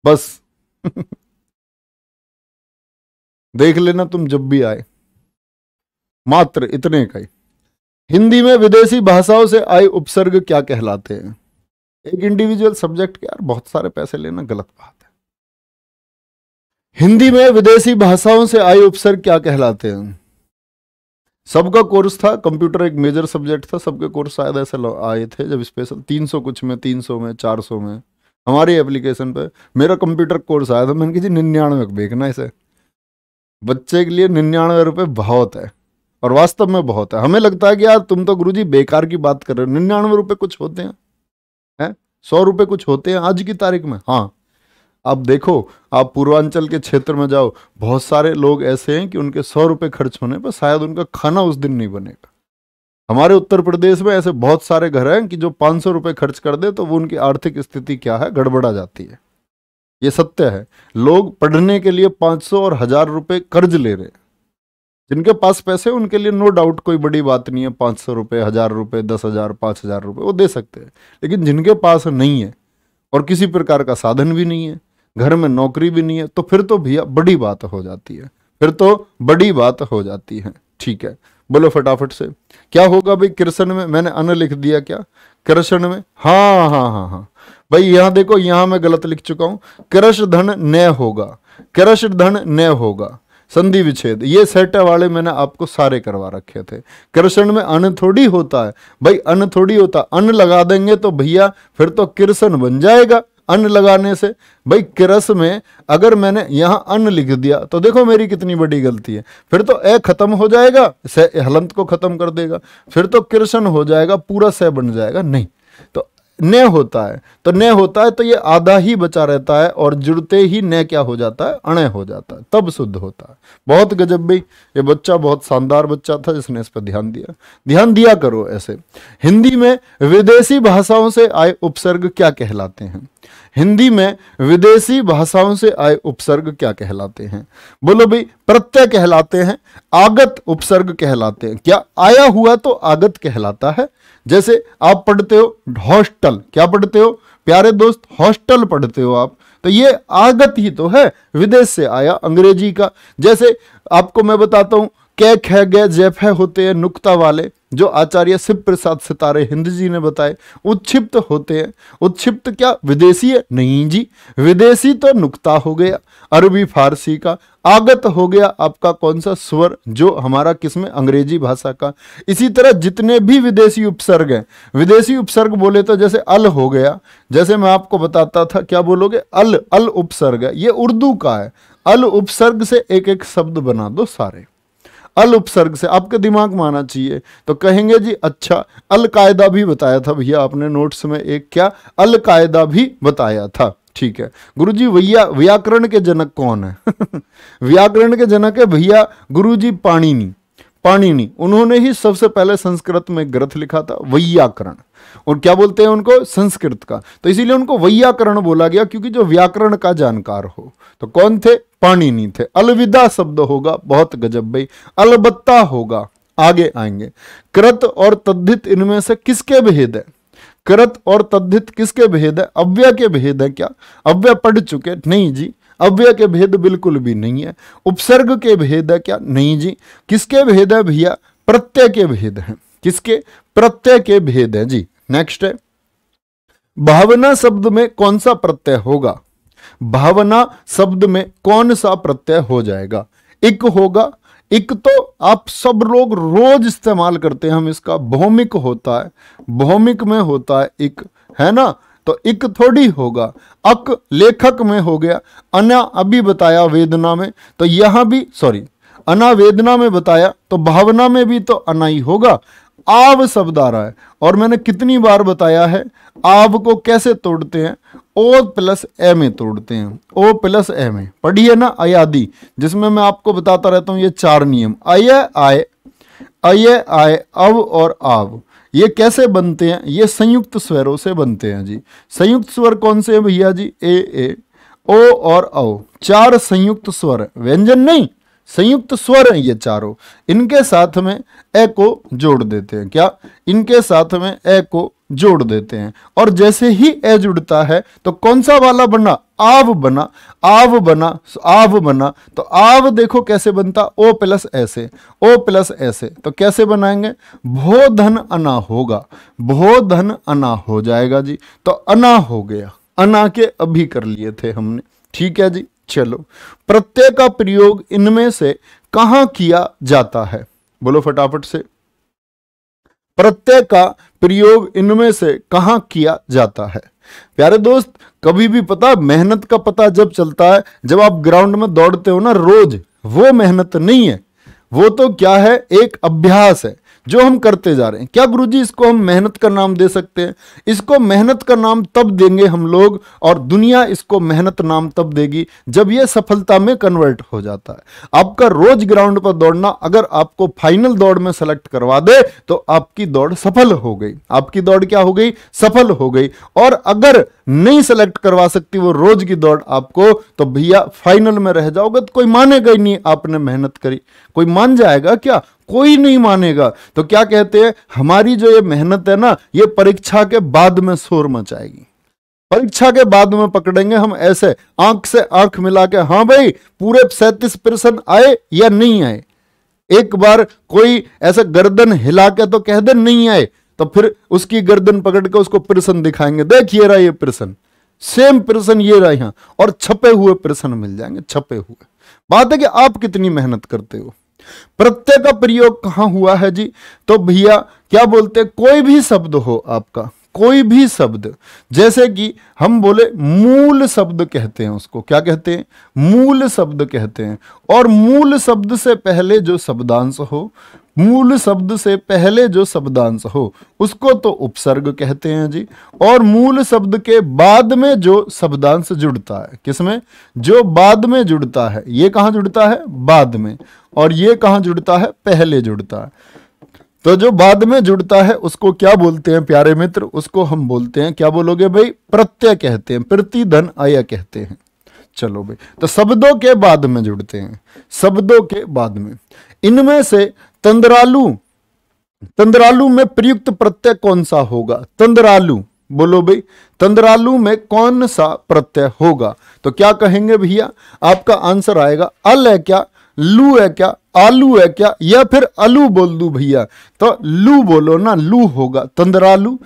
A: बस देख लेना तुम जब भी आए मात्र इतने का ही हिंदी में विदेशी भाषाओं से आए उपसर्ग क्या कहलाते हैं एक इंडिविजुअल सब्जेक्ट के यार बहुत सारे पैसे लेना गलत बात है हिंदी में विदेशी भाषाओं से आए उपसर्ग क्या कहलाते हैं सबका कोर्स था कंप्यूटर एक मेजर सब्जेक्ट था सबके कोर्स शायद ऐसे आए थे जब स्पेशल तीन सौ कुछ में तीन सौ में चार सौ में हमारी एप्लीकेशन पे मेरा कंप्यूटर कोर्स आया था मैंने कहा जी निन्यानवे देखना इसे बच्चे के लिए निन्यानवे रुपये बहुत है और वास्तव में बहुत है हमें लगता है कि यार तुम तो जी बेकार की बात कर रहे हो निन्यानवे रुपये कुछ होते हैं सौ रुपये कुछ होते हैं आज की तारीख में हाँ आप देखो आप पूर्वांचल के क्षेत्र में जाओ बहुत सारे लोग ऐसे हैं कि उनके सौ रुपये खर्च होने पर शायद उनका खाना उस दिन नहीं बनेगा हमारे उत्तर प्रदेश में ऐसे बहुत सारे घर हैं कि जो पाँच सौ रुपये खर्च कर दे तो वो उनकी आर्थिक स्थिति क्या है गड़बड़ा जाती है ये सत्य है लोग पढ़ने के लिए पाँच सौ और हज़ार रुपये कर्ज ले रहे हैं जिनके पास पैसे उनके लिए नो डाउट कोई बड़ी बात नहीं है पाँच सौ रुपये हज़ार रुपये दस हज़ार पाँच हज़ार रुपये वो दे सकते हैं लेकिन जिनके पास नहीं है और किसी प्रकार का साधन भी नहीं है घर में नौकरी भी नहीं है तो फिर तो भैया बड़ी बात हो जाती है फिर तो बड़ी बात हो जाती है ठीक है बोलो फटाफट से क्या होगा भाई कृष्ण में मैंने अन लिख दिया क्या कृष्ण में हाँ हाँ हाँ हाँ भाई यहाँ देखो यहां मैं गलत लिख चुका हूँ कृष धन न होगा कृष धन न होगा संधि विच्छेद ये सेट वाले मैंने आपको सारे करवा रखे थे कृष्ण में अन थोड़ी होता है भाई अन थोड़ी होता अन लगा देंगे तो भैया फिर तो कृष्ण बन जाएगा अन्न लगाने से भाई किरस में अगर मैंने यहाँ अन्न लिख दिया तो देखो मेरी कितनी बड़ी गलती है फिर तो ए खत्म हो जाएगा से हलंत को खत्म कर देगा फिर तो किरसन हो जाएगा पूरा स बन जाएगा नहीं तो न होता है तो न होता है तो ये आधा ही बचा रहता है और जुड़ते ही न क्या हो जाता है अणय हो जाता है तब शुद्ध होता है बहुत गजब भाई ये बच्चा बहुत शानदार बच्चा था जिसने इस पर ध्यान दिया ध्यान दिया करो ऐसे हिंदी में विदेशी भाषाओं से आए उपसर्ग क्या कहलाते हैं हिंदी में विदेशी भाषाओं से आए उपसर्ग क्या कहलाते हैं बोलो भाई प्रत्यय कहलाते हैं आगत उपसर्ग कहलाते हैं क्या आया हुआ तो आगत कहलाता है जैसे आप पढ़ते हो हॉस्टल क्या पढ़ते हो प्यारे दोस्त हॉस्टल पढ़ते हो आप तो ये आगत ही तो है विदेश से आया अंग्रेजी का जैसे आपको मैं बताता हूं कैक है गए जैफ है होते हैं नुक्ता वाले जो आचार्य शिव प्रसाद सितारे हिंद जी ने बताए उत्प्त होते हैं उत्प्त क्या विदेशी है नहीं जी विदेशी तो नुकता हो गया अरबी फारसी का आगत हो गया आपका कौन सा स्वर जो हमारा किसमें अंग्रेजी भाषा का इसी तरह जितने भी विदेशी उपसर्ग हैं विदेशी उपसर्ग बोले तो जैसे अल हो गया जैसे मैं आपको बताता था क्या बोलोगे अल अल उपसर्ग है ये उर्दू का है अल उपसर्ग से एक एक शब्द बना दो सारे अल उपसर्ग से आपके दिमाग में आना चाहिए तो कहेंगे जी अच्छा अलकायदा भी बताया था भैया आपने नोट्स में एक क्या अलकायदा भी बताया था ठीक है गुरु जी वैया व्याकरण के जनक कौन है व्याकरण के जनक है भैया गुरु जी पाणिनी पाणिनी उन्होंने ही सबसे पहले संस्कृत में ग्रंथ लिखा था वैयाकरण और क्या बोलते हैं उनको संस्कृत का तो इसीलिए उनको वैयाकरण बोला गया क्योंकि जो व्याकरण का जानकार हो तो कौन थे पाणिनी थे अलविदा शब्द होगा बहुत गजब भाई अलबत्ता होगा आगे आएंगे कृत और तद्धित इनमें से किसके भेद है कृत और तद्धित किसके भेद है अव्य के भेद है क्या अव्य पढ़ चुके नहीं जी अव्य के भेद बिल्कुल भी नहीं है उपसर्ग के भेद है क्या नहीं जी किसके भेद है भैया प्रत्यय के भेद हैं किसके प्रत्यय के भेद हैं जी नेक्स्ट है भावना शब्द में कौन सा प्रत्यय होगा भावना शब्द में कौन सा प्रत्यय हो जाएगा एक होगा एक तो आप सब लोग रोज इस्तेमाल करते हैं हम इसका भौमिक होता है भौमिक में होता है एक है ना तो एक थोड़ी होगा अक लेखक में हो गया अना अभी बताया वेदना में तो यहां भी सॉरी अना वेदना में बताया तो भावना में भी तो अनाई होगा आव शब्द आ रहा है और मैंने कितनी बार बताया है आव को कैसे तोड़ते हैं ओ प्लस ए में तोड़ते हैं ओ प्लस ए में पढ़िए ना अयादि जिसमें मैं आपको बताता रहता हूं ये चार नियम अय आय अय आय अव और आव ये कैसे बनते हैं ये संयुक्त स्वरों से बनते हैं जी संयुक्त स्वर कौन से हैं भैया जी ए ए ओ और अव चार संयुक्त स्वर व्यंजन नहीं संयुक्त स्वर हैं ये चारों इनके साथ में ए को जोड़ देते हैं क्या इनके साथ में ए को जोड़ देते हैं और जैसे ही ए जुड़ता है तो कौन सा वाला बना आव बना आव बना आव बना तो आव देखो कैसे बनता ओ प्लस ऐसे ओ प्लस ऐसे तो कैसे बनाएंगे भो धन अना होगा भो धन अना हो जाएगा जी तो अना हो गया अना के अभी कर लिए थे हमने ठीक है जी चलो प्रत्यय का प्रयोग इनमें से कहां किया जाता है बोलो फटाफट से प्रत्यय का प्रयोग इनमें से कहां किया जाता है प्यारे दोस्त कभी भी पता मेहनत का पता जब चलता है जब आप ग्राउंड में दौड़ते हो ना रोज वो मेहनत नहीं है वो तो क्या है एक अभ्यास है जो हम करते जा रहे हैं क्या गुरु जी इसको हम मेहनत का नाम दे सकते हैं इसको मेहनत का नाम तब देंगे हम लोग और दुनिया इसको मेहनत नाम तब देगी जब यह सफलता में कन्वर्ट हो जाता है आपका रोज ग्राउंड पर दौड़ना अगर आपको फाइनल दौड़ में सेलेक्ट करवा दे तो आपकी दौड़ सफल हो गई आपकी दौड़ क्या हो गई सफल हो गई और अगर नहीं सेलेक्ट करवा सकती वो रोज की दौड़ आपको तो भैया फाइनल में रह जाओगे तो कोई मानेगा ही नहीं आपने मेहनत करी कोई मान जाएगा क्या कोई नहीं मानेगा तो क्या कहते हैं हमारी जो ये मेहनत है ना ये परीक्षा के बाद में शोर मचाएगी परीक्षा के बाद में पकड़ेंगे हम ऐसे आंख से आंख मिला के हाँ भाई पूरे सैतीस परसेंट आए या नहीं आए एक बार कोई ऐसा गर्दन हिला के तो कह दे नहीं आए तो फिर उसकी गर्दन पकड़ के उसको प्रश्न दिखाएंगे देखिए रहा ये प्रश्न सेम प्रश्न ये रहा यहां और छपे हुए प्रश्न मिल जाएंगे छपे हुए बात है कि आप कितनी मेहनत करते हो प्रत्यय का प्रयोग कहां हुआ है जी तो भैया क्या बोलते कोई भी शब्द हो आपका कोई भी शब्द जैसे कि हम बोले मूल शब्द कहते हैं उसको क्या कहते हैं मूल शब्द कहते हैं और मूल शब्द से पहले जो शब्दांश हो मूल शब्द से पहले जो शब्दांश हो उसको तो उपसर्ग कहते हैं जी और मूल शब्द के बाद में जो शब्दांश जुड़ता है किसमें जो बाद में जुड़ता है ये कहां जुड़ता है बाद में और ये कहां जुड़ता है पहले जुड़ता है तो जो बाद में जुड़ता है उसको क्या बोलते हैं प्यारे मित्र उसको हम बोलते हैं क्या बोलोगे भाई प्रत्यय कहते हैं प्रतिधन अय कहते हैं चलो भाई तो शब्दों के बाद में जुड़ते हैं शब्दों के बाद में इनमें से तंद्रालु तंद्रालु में प्रयुक्त प्रत्यय कौन सा होगा तंद्रालु बोलो भाई तंद्रालु में कौन सा प्रत्यय होगा तो क्या कहेंगे भैया आपका आंसर आएगा अल है क्या लू है क्या आलू है क्या या फिर अलू बोल दू भैया तो लू बोलो ना लू होगा तंद्रालू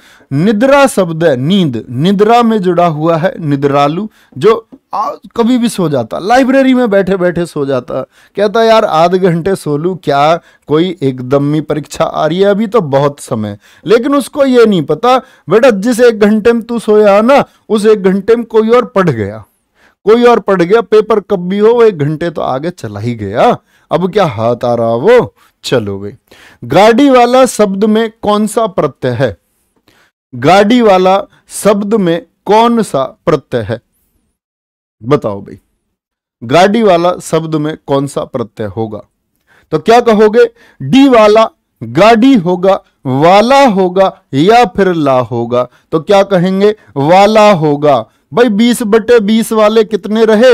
A: निद्रा शब्द है नींद निद्रा में जुड़ा हुआ है निद्रालू जो आ, कभी भी सो जाता लाइब्रेरी में बैठे बैठे सो जाता कहता यार आध घंटे सो लू क्या कोई एकदम ही परीक्षा आ रही है अभी तो बहुत समय लेकिन उसको ये नहीं पता बेटा जिस एक घंटे में तू सोया ना उस एक घंटे में कोई और पढ़ गया कोई और पढ़ गया पेपर कब भी हो एक घंटे तो आगे चला ही गया अब क्या हाथ आ रहा वो चलो भाई गाड़ी वाला शब्द में कौन सा प्रत्यय है गाड़ी वाला शब्द में कौन सा प्रत्यय है बताओ भाई गाड़ी वाला शब्द में कौन सा प्रत्यय होगा तो क्या कहोगे डी वाला गाड़ी होगा वाला होगा या फिर ला होगा तो क्या कहेंगे वाला होगा भाई बीस बटे बीस वाले कितने रहे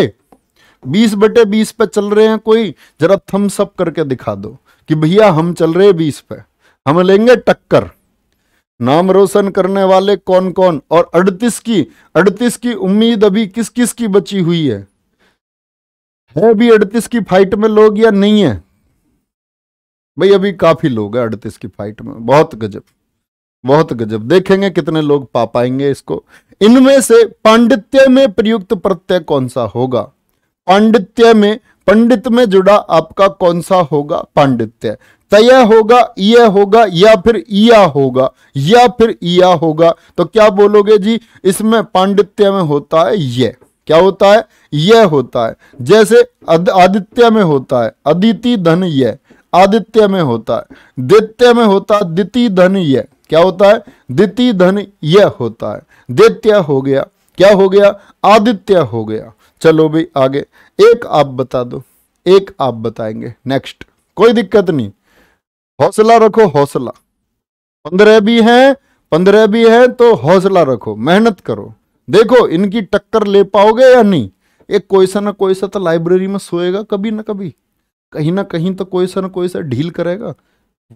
A: बीस बटे बीस पे चल रहे हैं कोई जरा थम्सअप करके दिखा दो कि भैया हम चल रहे बीस पे हम लेंगे टक्कर नाम रोशन करने वाले कौन कौन और अड़तीस की अड़तीस की उम्मीद अभी किस किस की बची हुई है है भी अड़तीस की फाइट में लोग या नहीं है भाई अभी काफी लोग है अड़तीस की फाइट में बहुत गजब बहुत गजब देखेंगे कितने लोग पा पाएंगे इसको इनमें से पांडित्य में प्रयुक्त प्रत्यय कौन सा होगा पांडित्य में पंडित में जुड़ा आपका कौन सा होगा पांडित्य तय होगा यह होगा या फिर ईया होगा या फिर या होगा तो क्या बोलोगे जी इसमें पांडित्य में होता है यह क्या होता है यह होता है जैसे आदित्य में होता है अदिति धन यह आदित्य में होता है द्वित्य में होता है द्वितीय धन यह क्या होता है द्वितीय धन यह होता है दित्य हो गया क्या हो गया आदित्य हो गया चलो भाई आगे एक आप बता दो एक आप बताएंगे नेक्स्ट कोई दिक्कत नहीं हौसला रखो हौसला पंद्रह भी है पंद्रह भी है तो हौसला रखो मेहनत करो देखो इनकी टक्कर ले पाओगे या नहीं एक कोई सा ना कोई सा तो लाइब्रेरी में सोएगा कभी ना कभी कहीं ना कहीं तो कोई सा ना कोई सा ढील करेगा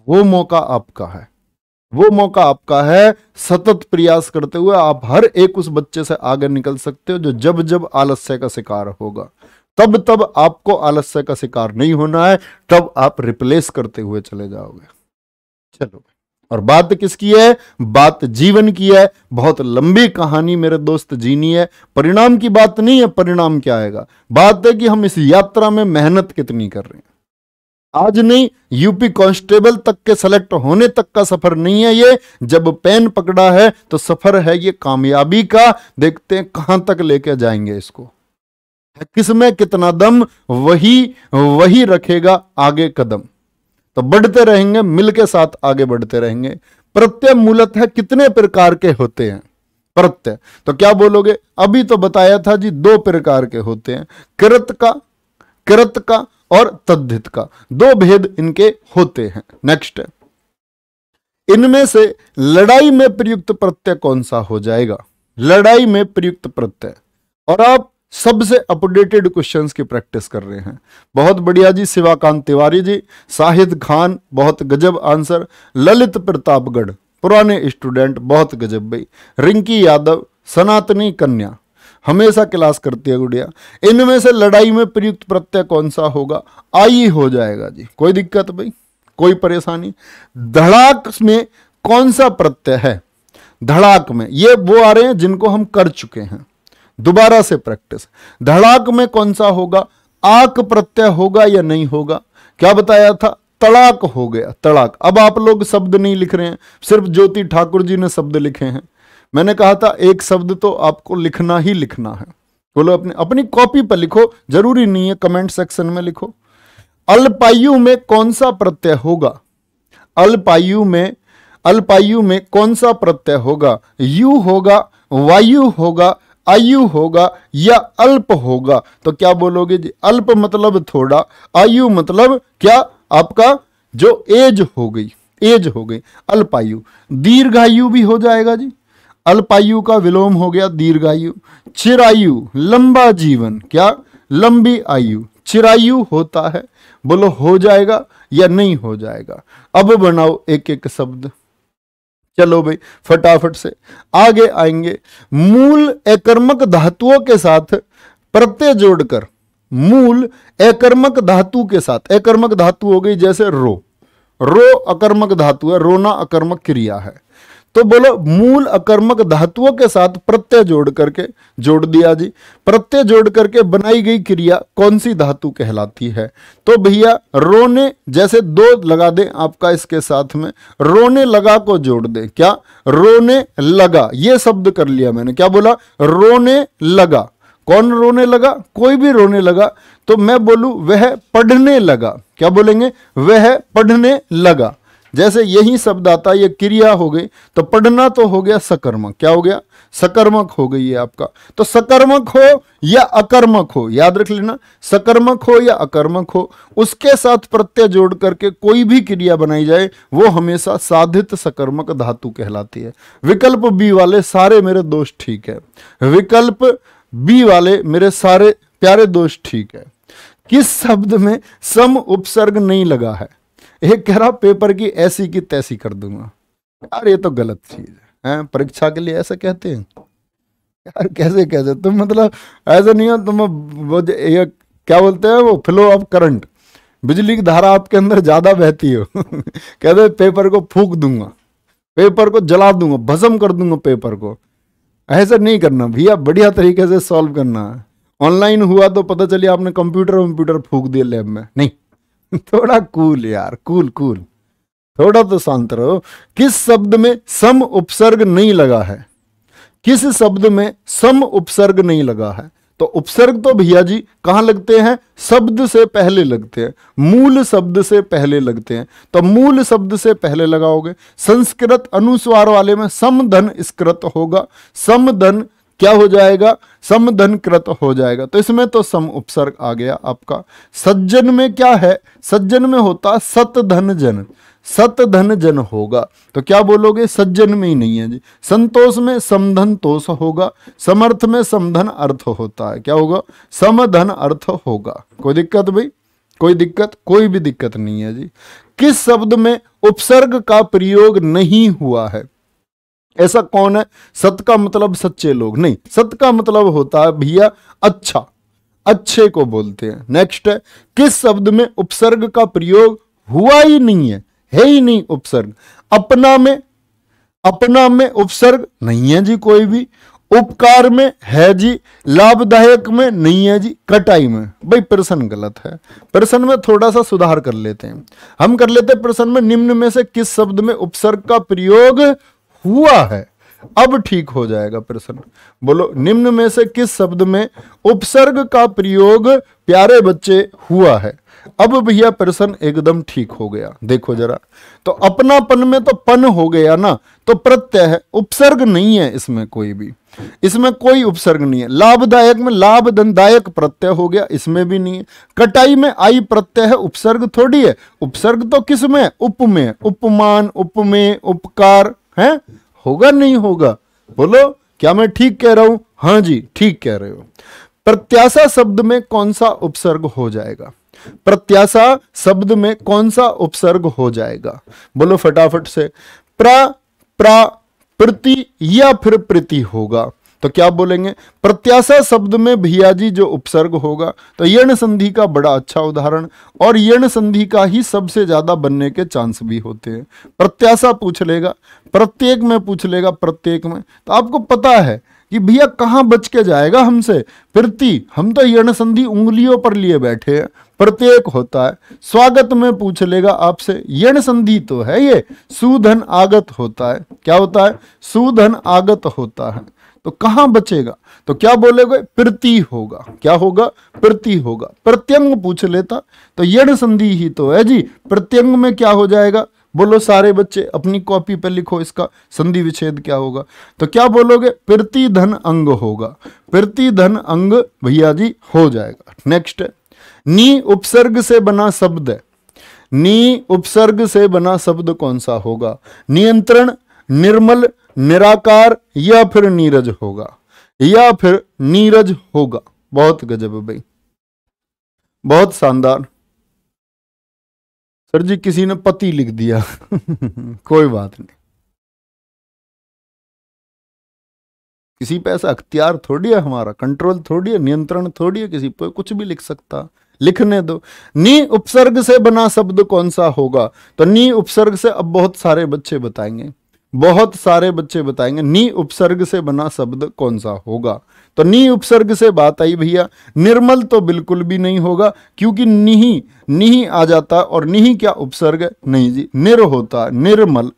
A: वो मौका आपका है वो मौका आपका है सतत प्रयास करते हुए आप हर एक उस बच्चे से आगे निकल सकते हो जो जब जब आलस्य का शिकार होगा तब तब आपको आलस्य का शिकार नहीं होना है तब आप रिप्लेस करते हुए चले जाओगे चलो और बात किसकी है बात जीवन की है बहुत लंबी कहानी मेरे दोस्त जीनी है परिणाम की बात नहीं है परिणाम क्या आएगा बात है कि हम इस यात्रा में मेहनत कितनी कर रहे हैं आज नहीं यूपी कांस्टेबल तक के सिलेक्ट होने तक का सफर नहीं है ये जब पेन पकड़ा है तो सफर है ये कामयाबी का देखते हैं कहां तक लेके जाएंगे इसको किस में कितना दम वही वही रखेगा आगे कदम तो बढ़ते रहेंगे मिल के साथ आगे बढ़ते रहेंगे प्रत्यय मूलत है कितने प्रकार के होते हैं प्रत्यय तो क्या बोलोगे अभी तो बताया था जी दो प्रकार के होते हैं कृत का कृत का और तद्धित का दो भेद इनके होते हैं नेक्स्ट इनमें से लड़ाई में प्रयुक्त प्रत्यय कौन सा हो जाएगा लड़ाई में प्रयुक्त प्रत्यय और आप सबसे अपडेटेड क्वेश्चंस की प्रैक्टिस कर रहे हैं बहुत बढ़िया जी शिवाकांत तिवारी जी साहिद खान बहुत गजब आंसर ललित प्रतापगढ़ पुराने स्टूडेंट बहुत गजब भाई रिंकी यादव सनातनी कन्या हमेशा क्लास करती है गुड़िया इनमें से लड़ाई में प्रयुक्त प्रत्यय कौन सा होगा आई हो जाएगा जी कोई दिक्कत भाई कोई परेशानी धड़ाक में कौन सा प्रत्यय है धड़ाक में ये वो आ रहे हैं जिनको हम कर चुके हैं दोबारा से प्रैक्टिस धड़ाक में कौन सा होगा आक प्रत्यय होगा या नहीं होगा क्या बताया था तड़ाक हो गया तड़ाक अब आप लोग शब्द नहीं लिख रहे हैं सिर्फ ज्योति ठाकुर जी ने शब्द लिखे हैं मैंने कहा था एक शब्द तो आपको लिखना ही लिखना है बोलो अपने अपनी कॉपी पर लिखो जरूरी नहीं है कमेंट सेक्शन में लिखो अल्पायु में कौन सा प्रत्यय होगा अल्पायु में अल्पायु में कौन सा प्रत्यय होगा यु होगा वायु होगा आयु होगा या अल्प होगा तो क्या बोलोगे जी अल्प मतलब थोड़ा आयु मतलब क्या आपका जो एज हो गई एज हो गई अल्पायु दीर्घायु भी हो जाएगा जी अल्पायु का विलोम हो गया दीर्घायु चिरायु लंबा जीवन क्या लंबी आयु चिरायु होता है बोलो हो जाएगा या नहीं हो जाएगा अब बनाओ एक एक शब्द चलो भाई फटाफट से आगे आएंगे मूल एकर्मक धातुओं के साथ प्रत्यय जोड़कर मूल एकर्मक धातु के साथ एकर्मक धातु हो गई जैसे रो रो अकर्मक धातु है रोना अकर्मक क्रिया है तो बोलो मूल अकर्मक धातुओं के साथ प्रत्यय जोड़ करके जोड़ दिया जी प्रत्यय जोड़ करके बनाई गई क्रिया कौन सी धातु कहलाती है तो भैया रोने जैसे दो लगा दे आपका इसके साथ में रोने लगा को जोड़ दे क्या रोने लगा ये शब्द कर लिया मैंने क्या बोला रोने लगा कौन रोने लगा कोई भी रोने लगा तो मैं बोलू वह पढ़ने लगा क्या बोलेंगे वह पढ़ने लगा जैसे यही शब्द आता ये क्रिया हो गई तो पढ़ना तो हो गया सकर्मक क्या हो गया सकर्मक हो गई है आपका तो सकर्मक हो या अकर्मक हो याद रख लेना सकर्मक हो या अकर्मक हो उसके साथ प्रत्यय जोड़ करके कोई भी क्रिया बनाई जाए वो हमेशा साधित सकर्मक धातु कहलाती है विकल्प बी वाले सारे मेरे दोष ठीक है विकल्प बी वाले मेरे सारे प्यारे दोष ठीक है किस शब्द में सम उपसर्ग नहीं लगा है एक कह रहा पेपर की ऐसी की तैसी कर दूंगा यार ये तो गलत चीज़ है परीक्षा के लिए ऐसा कहते हैं यार कैसे कैसे तुम तो मतलब ऐसा नहीं हो तो तुम वो ये क्या बोलते हैं वो फ्लो ऑफ करंट बिजली की धारा आपके अंदर ज़्यादा बहती हो कहते पेपर को फूक दूंगा पेपर को जला दूंगा भस्म कर दूंगा पेपर को ऐसा नहीं करना भैया बढ़िया तरीके से सॉल्व करना ऑनलाइन हुआ तो पता चलिए आपने कंप्यूटर वम्प्यूटर फूक दिया लैब में नहीं थोड़ा कूल यार कूल कूल थोड़ा तो शांत रहो किस शब्द में सम उपसर्ग नहीं लगा है किस शब्द में सम उपसर्ग नहीं लगा है तो उपसर्ग तो भैया जी कहां लगते हैं शब्द से पहले लगते हैं मूल शब्द से पहले लगते हैं तो मूल शब्द से पहले लगाओगे संस्कृत अनुस्वार वाले में समधन स्कृत होगा समधन क्या हो जाएगा समधन कृत हो जाएगा तो इसमें तो सम उपसर्ग आ गया आपका सज्जन में क्या है सज्जन में होता धन जन धन जन होगा तो क्या बोलोगे सज्जन में ही नहीं है जी संतोष में समधन तोष होगा समर्थ में समधन अर्थ होता है क्या होगा समधन अर्थ होगा कोई दिक्कत भाई कोई दिक्कत कोई भी दिक्कत नहीं है जी किस शब्द में उपसर्ग का प्रयोग नहीं हुआ है ऐसा कौन है सत का मतलब सच्चे लोग नहीं सत का मतलब होता है भैया अच्छा अच्छे को बोलते हैं नेक्स्ट है किस शब्द में उपसर्ग का प्रयोग हुआ ही नहीं है है ही नहीं उपसर्ग अपना में अपना में उपसर्ग नहीं है जी कोई भी उपकार में है जी लाभदायक में नहीं है जी कटाई में भाई प्रश्न गलत है प्रश्न में थोड़ा सा सुधार कर लेते हैं हम कर लेते हैं प्रश्न में निम्न में से किस शब्द में उपसर्ग का प्रयोग हुआ है अब ठीक हो जाएगा प्रश्न बोलो निम्न में से किस शब्द में उपसर्ग का प्रयोग प्यारे बच्चे हुआ है अब भैया प्रश्न एकदम ठीक हो गया देखो जरा तो अपनापन में तो पन हो गया ना तो प्रत्यय है उपसर्ग नहीं है इसमें कोई भी इसमें कोई उपसर्ग नहीं है लाभदायक में लाभदायक प्रत्यय हो गया इसमें भी नहीं है कटाई में आई प्रत्यय है उपसर्ग थोड़ी है उपसर्ग तो किस में उपमान उपमेय उपकार हैं होगा नहीं होगा बोलो क्या मैं ठीक कह रहा हूं हाँ जी ठीक कह रहे हो प्रत्याशा शब्द में कौन सा उपसर्ग हो जाएगा प्रत्याशा शब्द में कौन सा उपसर्ग हो जाएगा बोलो फटाफट से प्रा प्रा प्रति या फिर प्रति होगा तो क्या बोलेंगे प्रत्याशा शब्द में भैया जी जो उपसर्ग होगा तो यण संधि का बड़ा अच्छा उदाहरण और यण संधि का ही सबसे ज़्यादा बनने के चांस भी होते हैं प्रत्याशा पूछ लेगा प्रत्येक में पूछ लेगा प्रत्येक में तो आपको पता है कि भैया कहाँ बच के जाएगा हमसे प्रति हम तो यण संधि उंगलियों पर लिए बैठे हैं प्रत्येक होता है स्वागत में पूछ लेगा आपसे यण संधि तो है ये सुधन आगत होता है क्या होता है सुधन आगत होता है तो कहां बचेगा तो क्या बोलेगे प्रति होगा क्या होगा प्रति होगा प्रत्यंग पूछ लेता तो यण संधि ही तो है जी प्रत्यंग में क्या हो जाएगा बोलो सारे बच्चे अपनी कॉपी पर लिखो इसका संधि विच्छेद क्या होगा तो क्या बोलोगे प्रति धन अंग होगा प्रति धन अंग भैया जी हो जाएगा नेक्स्ट नी उपसर्ग से बना शब्द नी उपसर्ग से बना शब्द कौन सा होगा नियंत्रण निर्मल निराकार या फिर नीरज होगा या फिर नीरज होगा बहुत गजब भाई बहुत शानदार सर जी किसी ने पति लिख दिया कोई बात नहीं किसी पे ऐसा अख्तियार थोड़ी है हमारा कंट्रोल थोड़ी है नियंत्रण थोड़ी है किसी पे कुछ भी लिख सकता लिखने दो नी उपसर्ग से बना शब्द कौन सा होगा तो नी उपसर्ग से अब बहुत सारे बच्चे बताएंगे बहुत सारे बच्चे बताएंगे नी उपसर्ग से बना शब्द कौन सा होगा तो नी उपसर्ग से बात आई भैया निर्मल तो बिल्कुल भी नहीं होगा क्योंकि निही नी आ जाता और निही क्या उपसर्ग नहीं जी निर होता निर्मल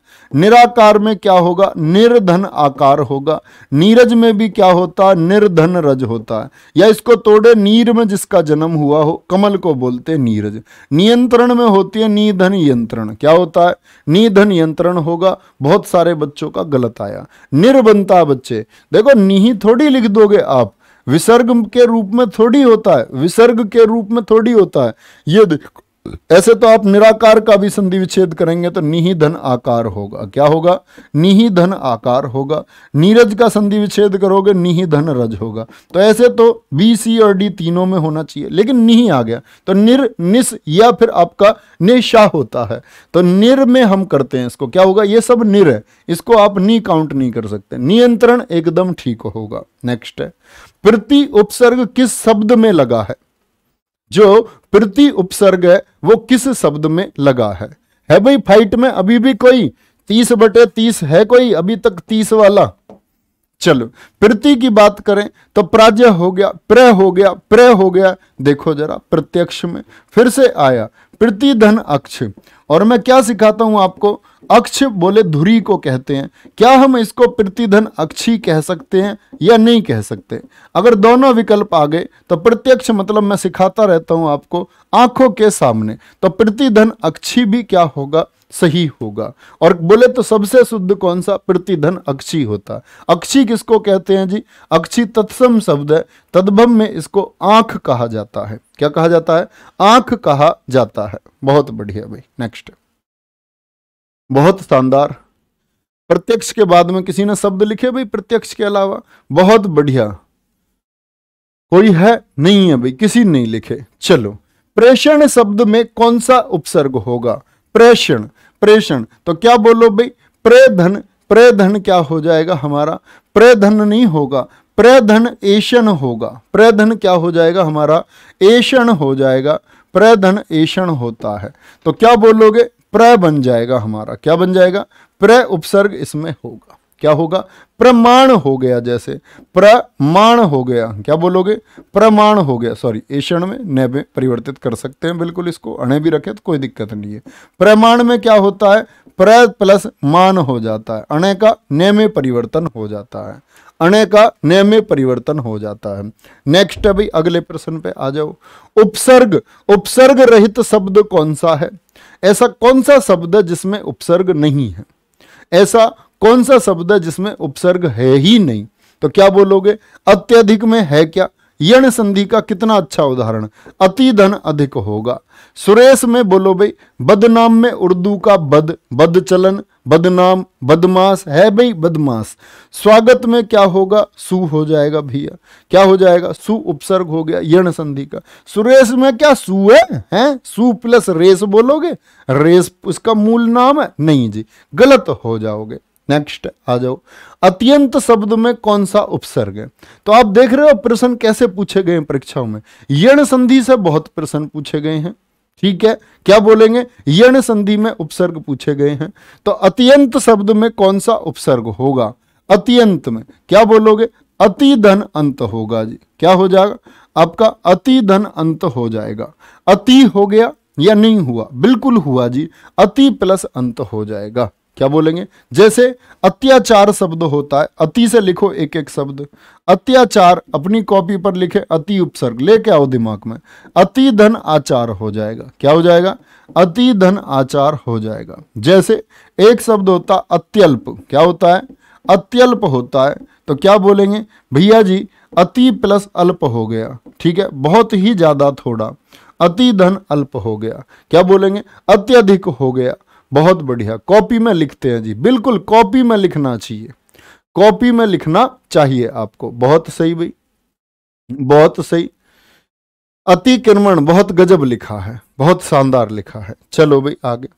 A: निराकार में क्या होगा निर्धन आकार होगा नीरज में भी क्या होता निर्धन रज होता है या इसको तोड़े नीर में जिसका जन्म हुआ हो कमल को बोलते नीरज नियंत्रण में होती है निधन यंत्रण क्या होता है निधन यंत्रण होगा बहुत सारे बच्चों का गलत आया निर्बनता बनता बच्चे देखो नी थोड़ी लिख दोगे आप विसर्ग के रूप में थोड़ी होता है विसर्ग के रूप में थोड़ी होता है ये देखो ऐसे तो आप निराकार का भी संधि विच्छेद करेंगे तो निही धन आकार होगा क्या होगा निही धन आकार होगा नीरज का संधि विच्छेद करोगे निही धन रज होगा तो ऐसे तो बी सी और डी तीनों में होना चाहिए लेकिन निही आ गया तो निर निस या फिर आपका निशाह होता है तो निर में हम करते हैं इसको क्या होगा ये सब निर है इसको आप नी काउंट नहीं कर सकते नियंत्रण एकदम ठीक होगा नेक्स्ट है प्रति उपसर्ग किस शब्द में लगा है जो प्रति उपसर्ग है वो किस शब्द में लगा है है भाई फाइट में अभी भी कोई तीस बटे तीस है कोई अभी तक तीस वाला चलो प्रति की बात करें तो प्राज्य हो गया प्र हो गया प्र हो गया देखो जरा प्रत्यक्ष में फिर से आया प्रतिधन अक्ष और मैं क्या सिखाता हूं आपको अक्ष बोले धुरी को कहते हैं क्या हम इसको प्रतिधन अक्षी कह सकते हैं या नहीं कह सकते अगर दोनों विकल्प आ गए तो प्रत्यक्ष मतलब मैं सिखाता रहता हूं आपको आंखों के सामने तो प्रतिधन अक्षी भी क्या होगा सही होगा और बोले तो सबसे शुद्ध कौन सा प्रतिधन अक्षी होता अक्षी किसको कहते हैं जी अक्षी तत्सम शब्द है तद्भव में इसको आंख कहा जाता है क्या कहा जाता है आंख कहा जाता है बहुत बढ़िया भाई नेक्स्ट बहुत शानदार प्रत्यक्ष के बाद में किसी ने शब्द लिखे भाई प्रत्यक्ष के अलावा बहुत बढ़िया कोई है नहीं है भाई किसी ने नहीं लिखे चलो प्रेषण शब्द में कौन सा उपसर्ग होगा प्रेषण प्रेषण तो क्या बोलो भाई प्रेधन प्रेधन क्या हो जाएगा हमारा प्रेधन नहीं होगा प्रधन एशन होगा प्रधन क्या हो जाएगा हमारा एशन हो जाएगा प्रधन एशन होता है तो क्या बोलोगे प्र बन जाएगा हमारा क्या बन जाएगा प्र उपसर्ग इसमें होगा क्या होगा प्रमाण हो गया जैसे प्रमाण हो गया क्या बोलोगे प्रमाण हो गया सॉरी एशण में न में परिवर्तित कर सकते हैं बिल्कुल इसको अणे भी रखे तो कोई दिक्कत नहीं है प्रमाण में क्या होता है प्र प्लस मान हो जाता है अणे का न में परिवर्तन हो जाता है अणे का न में परिवर्तन हो जाता है नेक्स्ट अभी अगले प्रश्न पे आ जाओ उपसर्ग उपसर्ग रहित शब्द कौन सा है ऐसा कौन सा शब्द जिसमें उपसर्ग नहीं है ऐसा कौन सा शब्द जिसमें उपसर्ग है ही नहीं तो क्या बोलोगे अत्यधिक में है क्या यण संधि का कितना अच्छा उदाहरण अति धन अधिक होगा सुरेश में बोलो भाई बदनाम में उर्दू का बद बद चलन बदनाम बदमाश है भाई बदमाश स्वागत में क्या होगा सु हो जाएगा भैया क्या हो जाएगा सु उपसर्ग हो गया यण संधि का सुरेश में क्या सु है हैं सु प्लस रेस बोलोगे रेस उसका मूल नाम है नहीं जी गलत हो जाओगे नेक्स्ट आ जाओ अत्यंत शब्द में कौन सा उपसर्ग है तो आप देख रहे हो प्रश्न कैसे पूछे गए परीक्षाओं में यण संधि से बहुत प्रश्न पूछे गए हैं ठीक है क्या बोलेंगे यण संधि में उपसर्ग पूछे गए हैं तो अत्यंत शब्द में कौन सा उपसर्ग होगा अत्यंत में क्या बोलोगे अति धन अंत होगा जी क्या हो जाएगा आपका अति धन अंत हो जाएगा अति हो गया या नहीं हुआ बिल्कुल हुआ जी अति प्लस अंत हो जाएगा क्या बोलेंगे जैसे अत्याचार शब्द होता है अति से लिखो एक एक शब्द अत्याचार अपनी कॉपी पर लिखे अति उपसर्ग लेके आओ दिमाग में अति धन आचार हो जाएगा क्या हो जाएगा अति धन आचार हो जाएगा जैसे एक शब्द होता अत्यल्प क्या होता है अत्यल्प होता है तो क्या बोलेंगे भैया जी अति प्लस अल्प हो गया ठीक है बहुत ही ज़्यादा थोड़ा अति धन अल्प हो गया क्या बोलेंगे अत्यधिक हो गया बहुत बढ़िया कॉपी में लिखते हैं जी बिल्कुल कॉपी में लिखना चाहिए कॉपी में लिखना चाहिए आपको बहुत सही भाई बहुत सही अतिक्रमण बहुत गजब लिखा है बहुत शानदार लिखा है चलो भाई आगे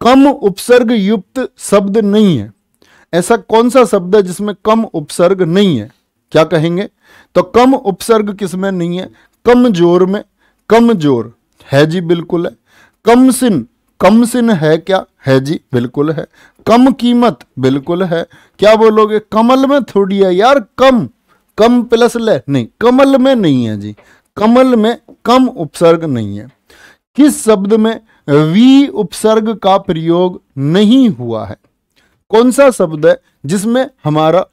A: कम उपसर्ग युक्त शब्द नहीं है ऐसा कौन सा शब्द है जिसमें कम उपसर्ग नहीं है क्या कहेंगे तो कम उपसर्ग किसमें नहीं है कम जोर में कम जोर है जी बिल्कुल है कम सिंह कम सिन है क्या है जी बिल्कुल है कम कीमत बिल्कुल है क्या बोलोगे कमल में थोड़ी है यार कम कम प्लस ले नहीं कमल में नहीं है जी कमल में कम उपसर्ग नहीं है किस शब्द में वी उपसर्ग का प्रयोग नहीं हुआ है कौन सा शब्द है जिसमें हमारा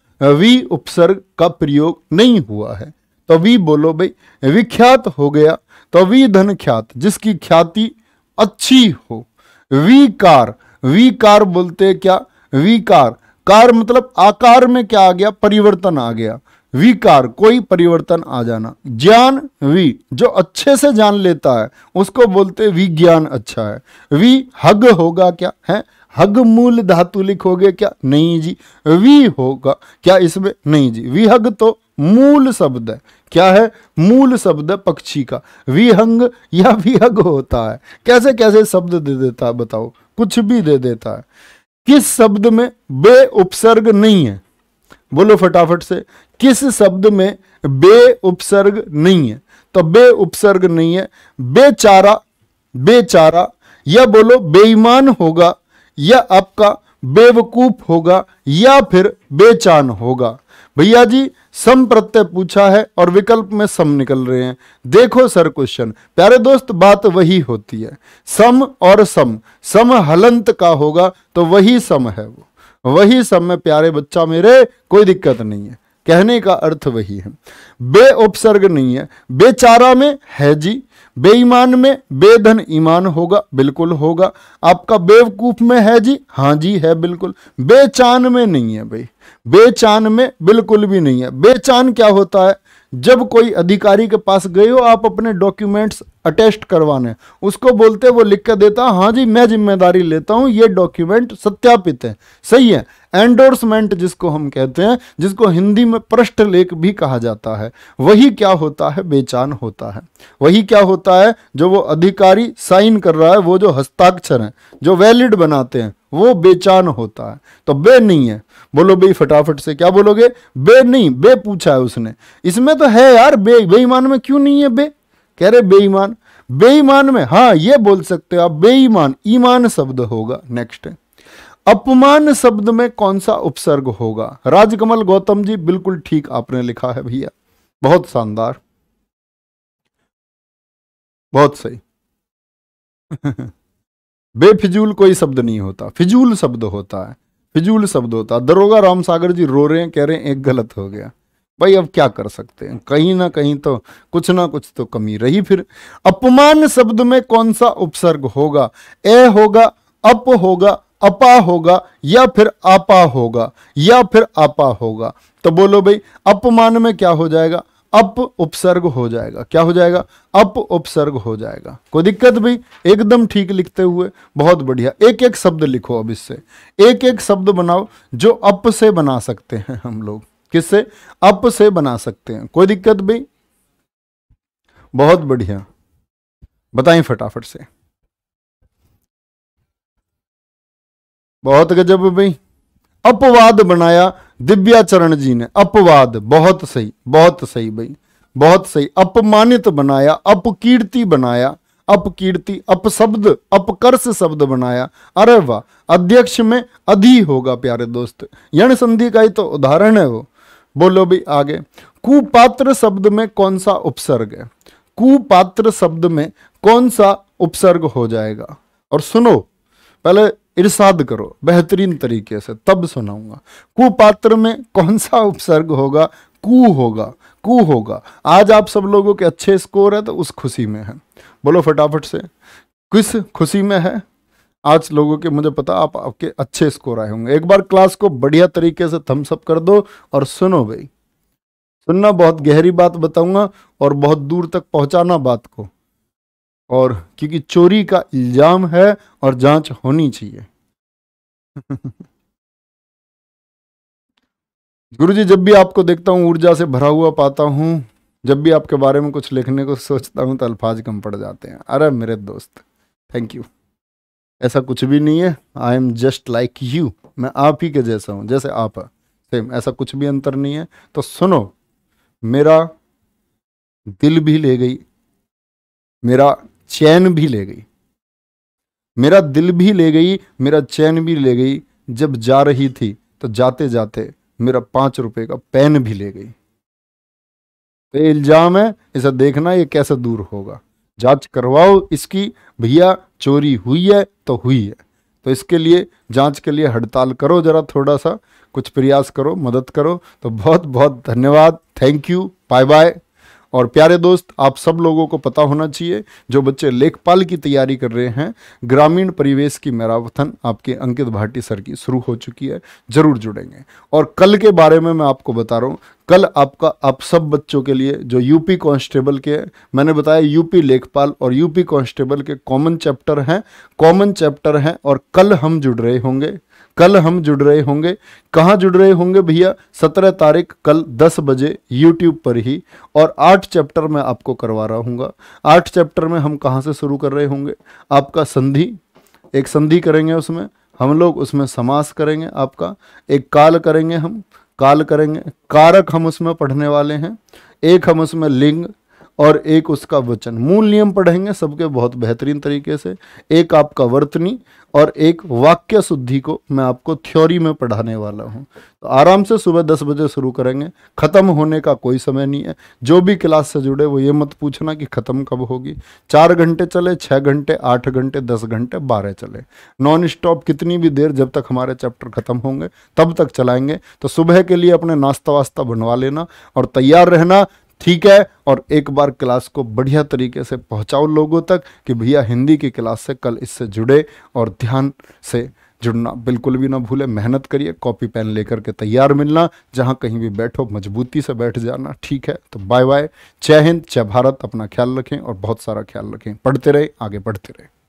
A: वी उपसर्ग का प्रयोग नहीं हुआ है तो वी बोलो भाई विख्यात हो गया तो वी धन ख्यात जिसकी ख्याति अच्छी हो वी कार वी कार बोलते क्या वी कार कार मतलब आकार में क्या आ गया परिवर्तन आ गया विकार कोई परिवर्तन आ जाना ज्ञान वी जो अच्छे से जान लेता है उसको बोलते विज्ञान अच्छा है वी हग होगा क्या है हग मूल धातु लिखोगे क्या नहीं जी वी होगा क्या इसमें नहीं जी विहग तो मूल शब्द है क्या है मूल शब्द पक्षी का विहंग या विहग होता है कैसे कैसे शब्द दे देता है बताओ कुछ भी दे देता है किस शब्द में बे उपसर्ग नहीं है बोलो फटाफट से किस शब्द में बे उपसर्ग नहीं है तो बे उपसर्ग नहीं है बेचारा बेचारा या बोलो बेईमान होगा या आपका बेवकूफ होगा या फिर बेचान होगा भैया जी सम प्रत्यय पूछा है और विकल्प में सम निकल रहे हैं देखो सर क्वेश्चन प्यारे दोस्त बात वही होती है सम और सम सम हलंत का होगा तो वही सम है वो वही सम में प्यारे बच्चा मेरे कोई दिक्कत नहीं है कहने का अर्थ वही है बे उपसर्ग नहीं है बेचारा में है जी बेईमान में बेधन ईमान होगा बिल्कुल होगा आपका बेवकूफ में है जी हाँ जी है बिल्कुल बेचान में नहीं है भाई बेचान में बिल्कुल भी नहीं है बेचान क्या होता है जब कोई अधिकारी के पास गए हो आप अपने डॉक्यूमेंट्स अटेस्ट करवाने उसको बोलते वो लिख के देता हाँ जी मैं जिम्मेदारी लेता हूँ ये डॉक्यूमेंट सत्यापित है सही है एंडोर्समेंट जिसको हम कहते हैं जिसको हिंदी में पृष्ठ लेख भी कहा जाता है वही क्या होता है बेचान होता है वही क्या होता है जो वो अधिकारी साइन कर रहा है वो जो हस्ताक्षर हैं जो वैलिड बनाते हैं वो बेचान होता है तो बे नहीं है बोलो बे फटाफट से क्या बोलोगे बे नहीं बे पूछा है उसने इसमें तो है यार बे बेईमान में क्यों नहीं है बे कह रहे बेईमान बेईमान में हाँ ये बोल सकते हो आप बेईमान ईमान शब्द होगा नेक्स्ट अपमान शब्द में कौन सा उपसर्ग होगा राजकमल गौतम जी बिल्कुल ठीक आपने लिखा है भैया बहुत शानदार बहुत सही बेफिजूल कोई शब्द नहीं होता फिजूल शब्द होता है फिजूल शब्द होता है दरोगा राम सागर जी रो रहे हैं कह रहे हैं एक गलत हो गया भाई अब क्या कर सकते हैं कहीं ना कहीं तो कुछ ना कुछ तो कमी रही फिर अपमान शब्द में कौन सा उपसर्ग होगा ए होगा अप होगा अपा होगा या फिर आपा होगा या फिर आपा होगा तो बोलो भाई अपमान में क्या हो जाएगा अप उपसर्ग हो जाएगा क्या हो जाएगा अप उपसर्ग हो जाएगा कोई दिक्कत भी एकदम ठीक लिखते हुए बहुत बढ़िया एक एक शब्द लिखो अब इससे एक एक शब्द बनाओ जो अप से बना सकते हैं हम लोग किससे अप से बना सकते हैं कोई दिक्कत भी बहुत बढ़िया बताएं फटाफट से बहुत गजब भाई अपवाद बनाया दिव्या चरण जी ने अपवाद बहुत सही बहुत सही भाई बहुत सही अपमानित बनाया अपकीर्ति बनाया अपकीर्ति अपशब्द अपकर्ष शब्द बनाया अरे वाह अध्यक्ष में अधि होगा प्यारे दोस्त यण संधि का ही तो उदाहरण है वो बोलो भी आगे कुपात्र शब्द में कौन सा उपसर्ग है कुपात्र शब्द में कौन सा उपसर्ग हो जाएगा और सुनो पहले इरसाद करो बेहतरीन तरीके से तब सुनाऊंगा कुपात्र में कौन सा उपसर्ग होगा कु होगा कु होगा आज आप सब लोगों के अच्छे स्कोर है तो उस खुशी में है बोलो फटाफट से किस खुशी में है आज लोगों के मुझे पता आप आपके अच्छे स्कोर आए होंगे एक बार क्लास को बढ़िया तरीके से थम्स अप कर दो और सुनो भाई सुनना बहुत गहरी बात बताऊंगा और बहुत दूर तक पहुंचाना बात को और क्योंकि चोरी का इल्ज़ाम है और जांच होनी चाहिए गुरु जी जब भी आपको देखता हूं ऊर्जा से भरा हुआ पाता हूं जब भी आपके बारे में कुछ लिखने को सोचता हूं तो अल्फाज कम पड़ जाते हैं अरे मेरे दोस्त थैंक यू ऐसा कुछ भी नहीं है I am just like you मैं आप ही के जैसा हूं जैसे आप सेम ऐसा कुछ भी अंतर नहीं है तो सुनो मेरा दिल भी ले गई मेरा चैन भी ले गई मेरा दिल भी ले गई मेरा चैन भी ले गई जब जा रही थी तो जाते जाते मेरा पांच रुपए का पेन भी ले गई तो इल्ज़ाम है इसे देखना ये कैसे दूर होगा जांच करवाओ इसकी भैया चोरी हुई है तो हुई है तो इसके लिए जांच के लिए हड़ताल करो ज़रा थोड़ा सा कुछ प्रयास करो मदद करो तो बहुत बहुत धन्यवाद थैंक यू बाय बाय और प्यारे दोस्त आप सब लोगों को पता होना चाहिए जो बच्चे लेखपाल की तैयारी कर रहे हैं ग्रामीण परिवेश की मैराथन आपके अंकित भाटी सर की शुरू हो चुकी है ज़रूर जुड़ेंगे और कल के बारे में मैं आपको बता रहा हूँ कल आपका आप सब बच्चों के लिए जो यूपी कांस्टेबल के मैंने बताया यूपी लेखपाल और यूपी कांस्टेबल के कॉमन चैप्टर हैं कॉमन चैप्टर हैं और कल हम जुड़ रहे होंगे कल हम जुड़ रहे होंगे कहाँ जुड़ रहे होंगे भैया सत्रह तारीख कल दस बजे यूट्यूब पर ही और आठ चैप्टर में आपको करवा रहा हूँ आठ चैप्टर में हम कहाँ से शुरू कर रहे होंगे आपका संधि एक संधि करेंगे उसमें हम लोग उसमें समास करेंगे आपका एक काल करेंगे हम काल करेंगे कारक हम उसमें पढ़ने वाले हैं एक हम उसमें लिंग और एक उसका वचन मूल नियम पढ़ेंगे सबके बहुत बेहतरीन तरीके से एक आपका वर्तनी और एक वाक्य शुद्धि को मैं आपको थ्योरी में पढ़ाने वाला हूँ तो आराम से सुबह दस बजे शुरू करेंगे ख़त्म होने का कोई समय नहीं है जो भी क्लास से जुड़े वो ये मत पूछना कि ख़त्म कब होगी चार घंटे चले छः घंटे आठ घंटे दस घंटे बारह चले नॉन स्टॉप कितनी भी देर जब तक हमारे चैप्टर ख़त्म होंगे तब तक चलाएंगे तो सुबह के लिए अपने नाश्ता वास्ता बनवा लेना और तैयार रहना ठीक है और एक बार क्लास को बढ़िया तरीके से पहुंचाओ लोगों तक कि भैया हिंदी की क्लास से कल इससे जुड़े और ध्यान से जुड़ना बिल्कुल भी ना भूले मेहनत करिए कॉपी पेन लेकर के तैयार मिलना जहाँ कहीं भी बैठो मजबूती से बैठ जाना ठीक है तो बाय बाय जय हिंद जय भारत अपना ख्याल रखें और बहुत सारा ख्याल रखें पढ़ते रहे आगे बढ़ते रहें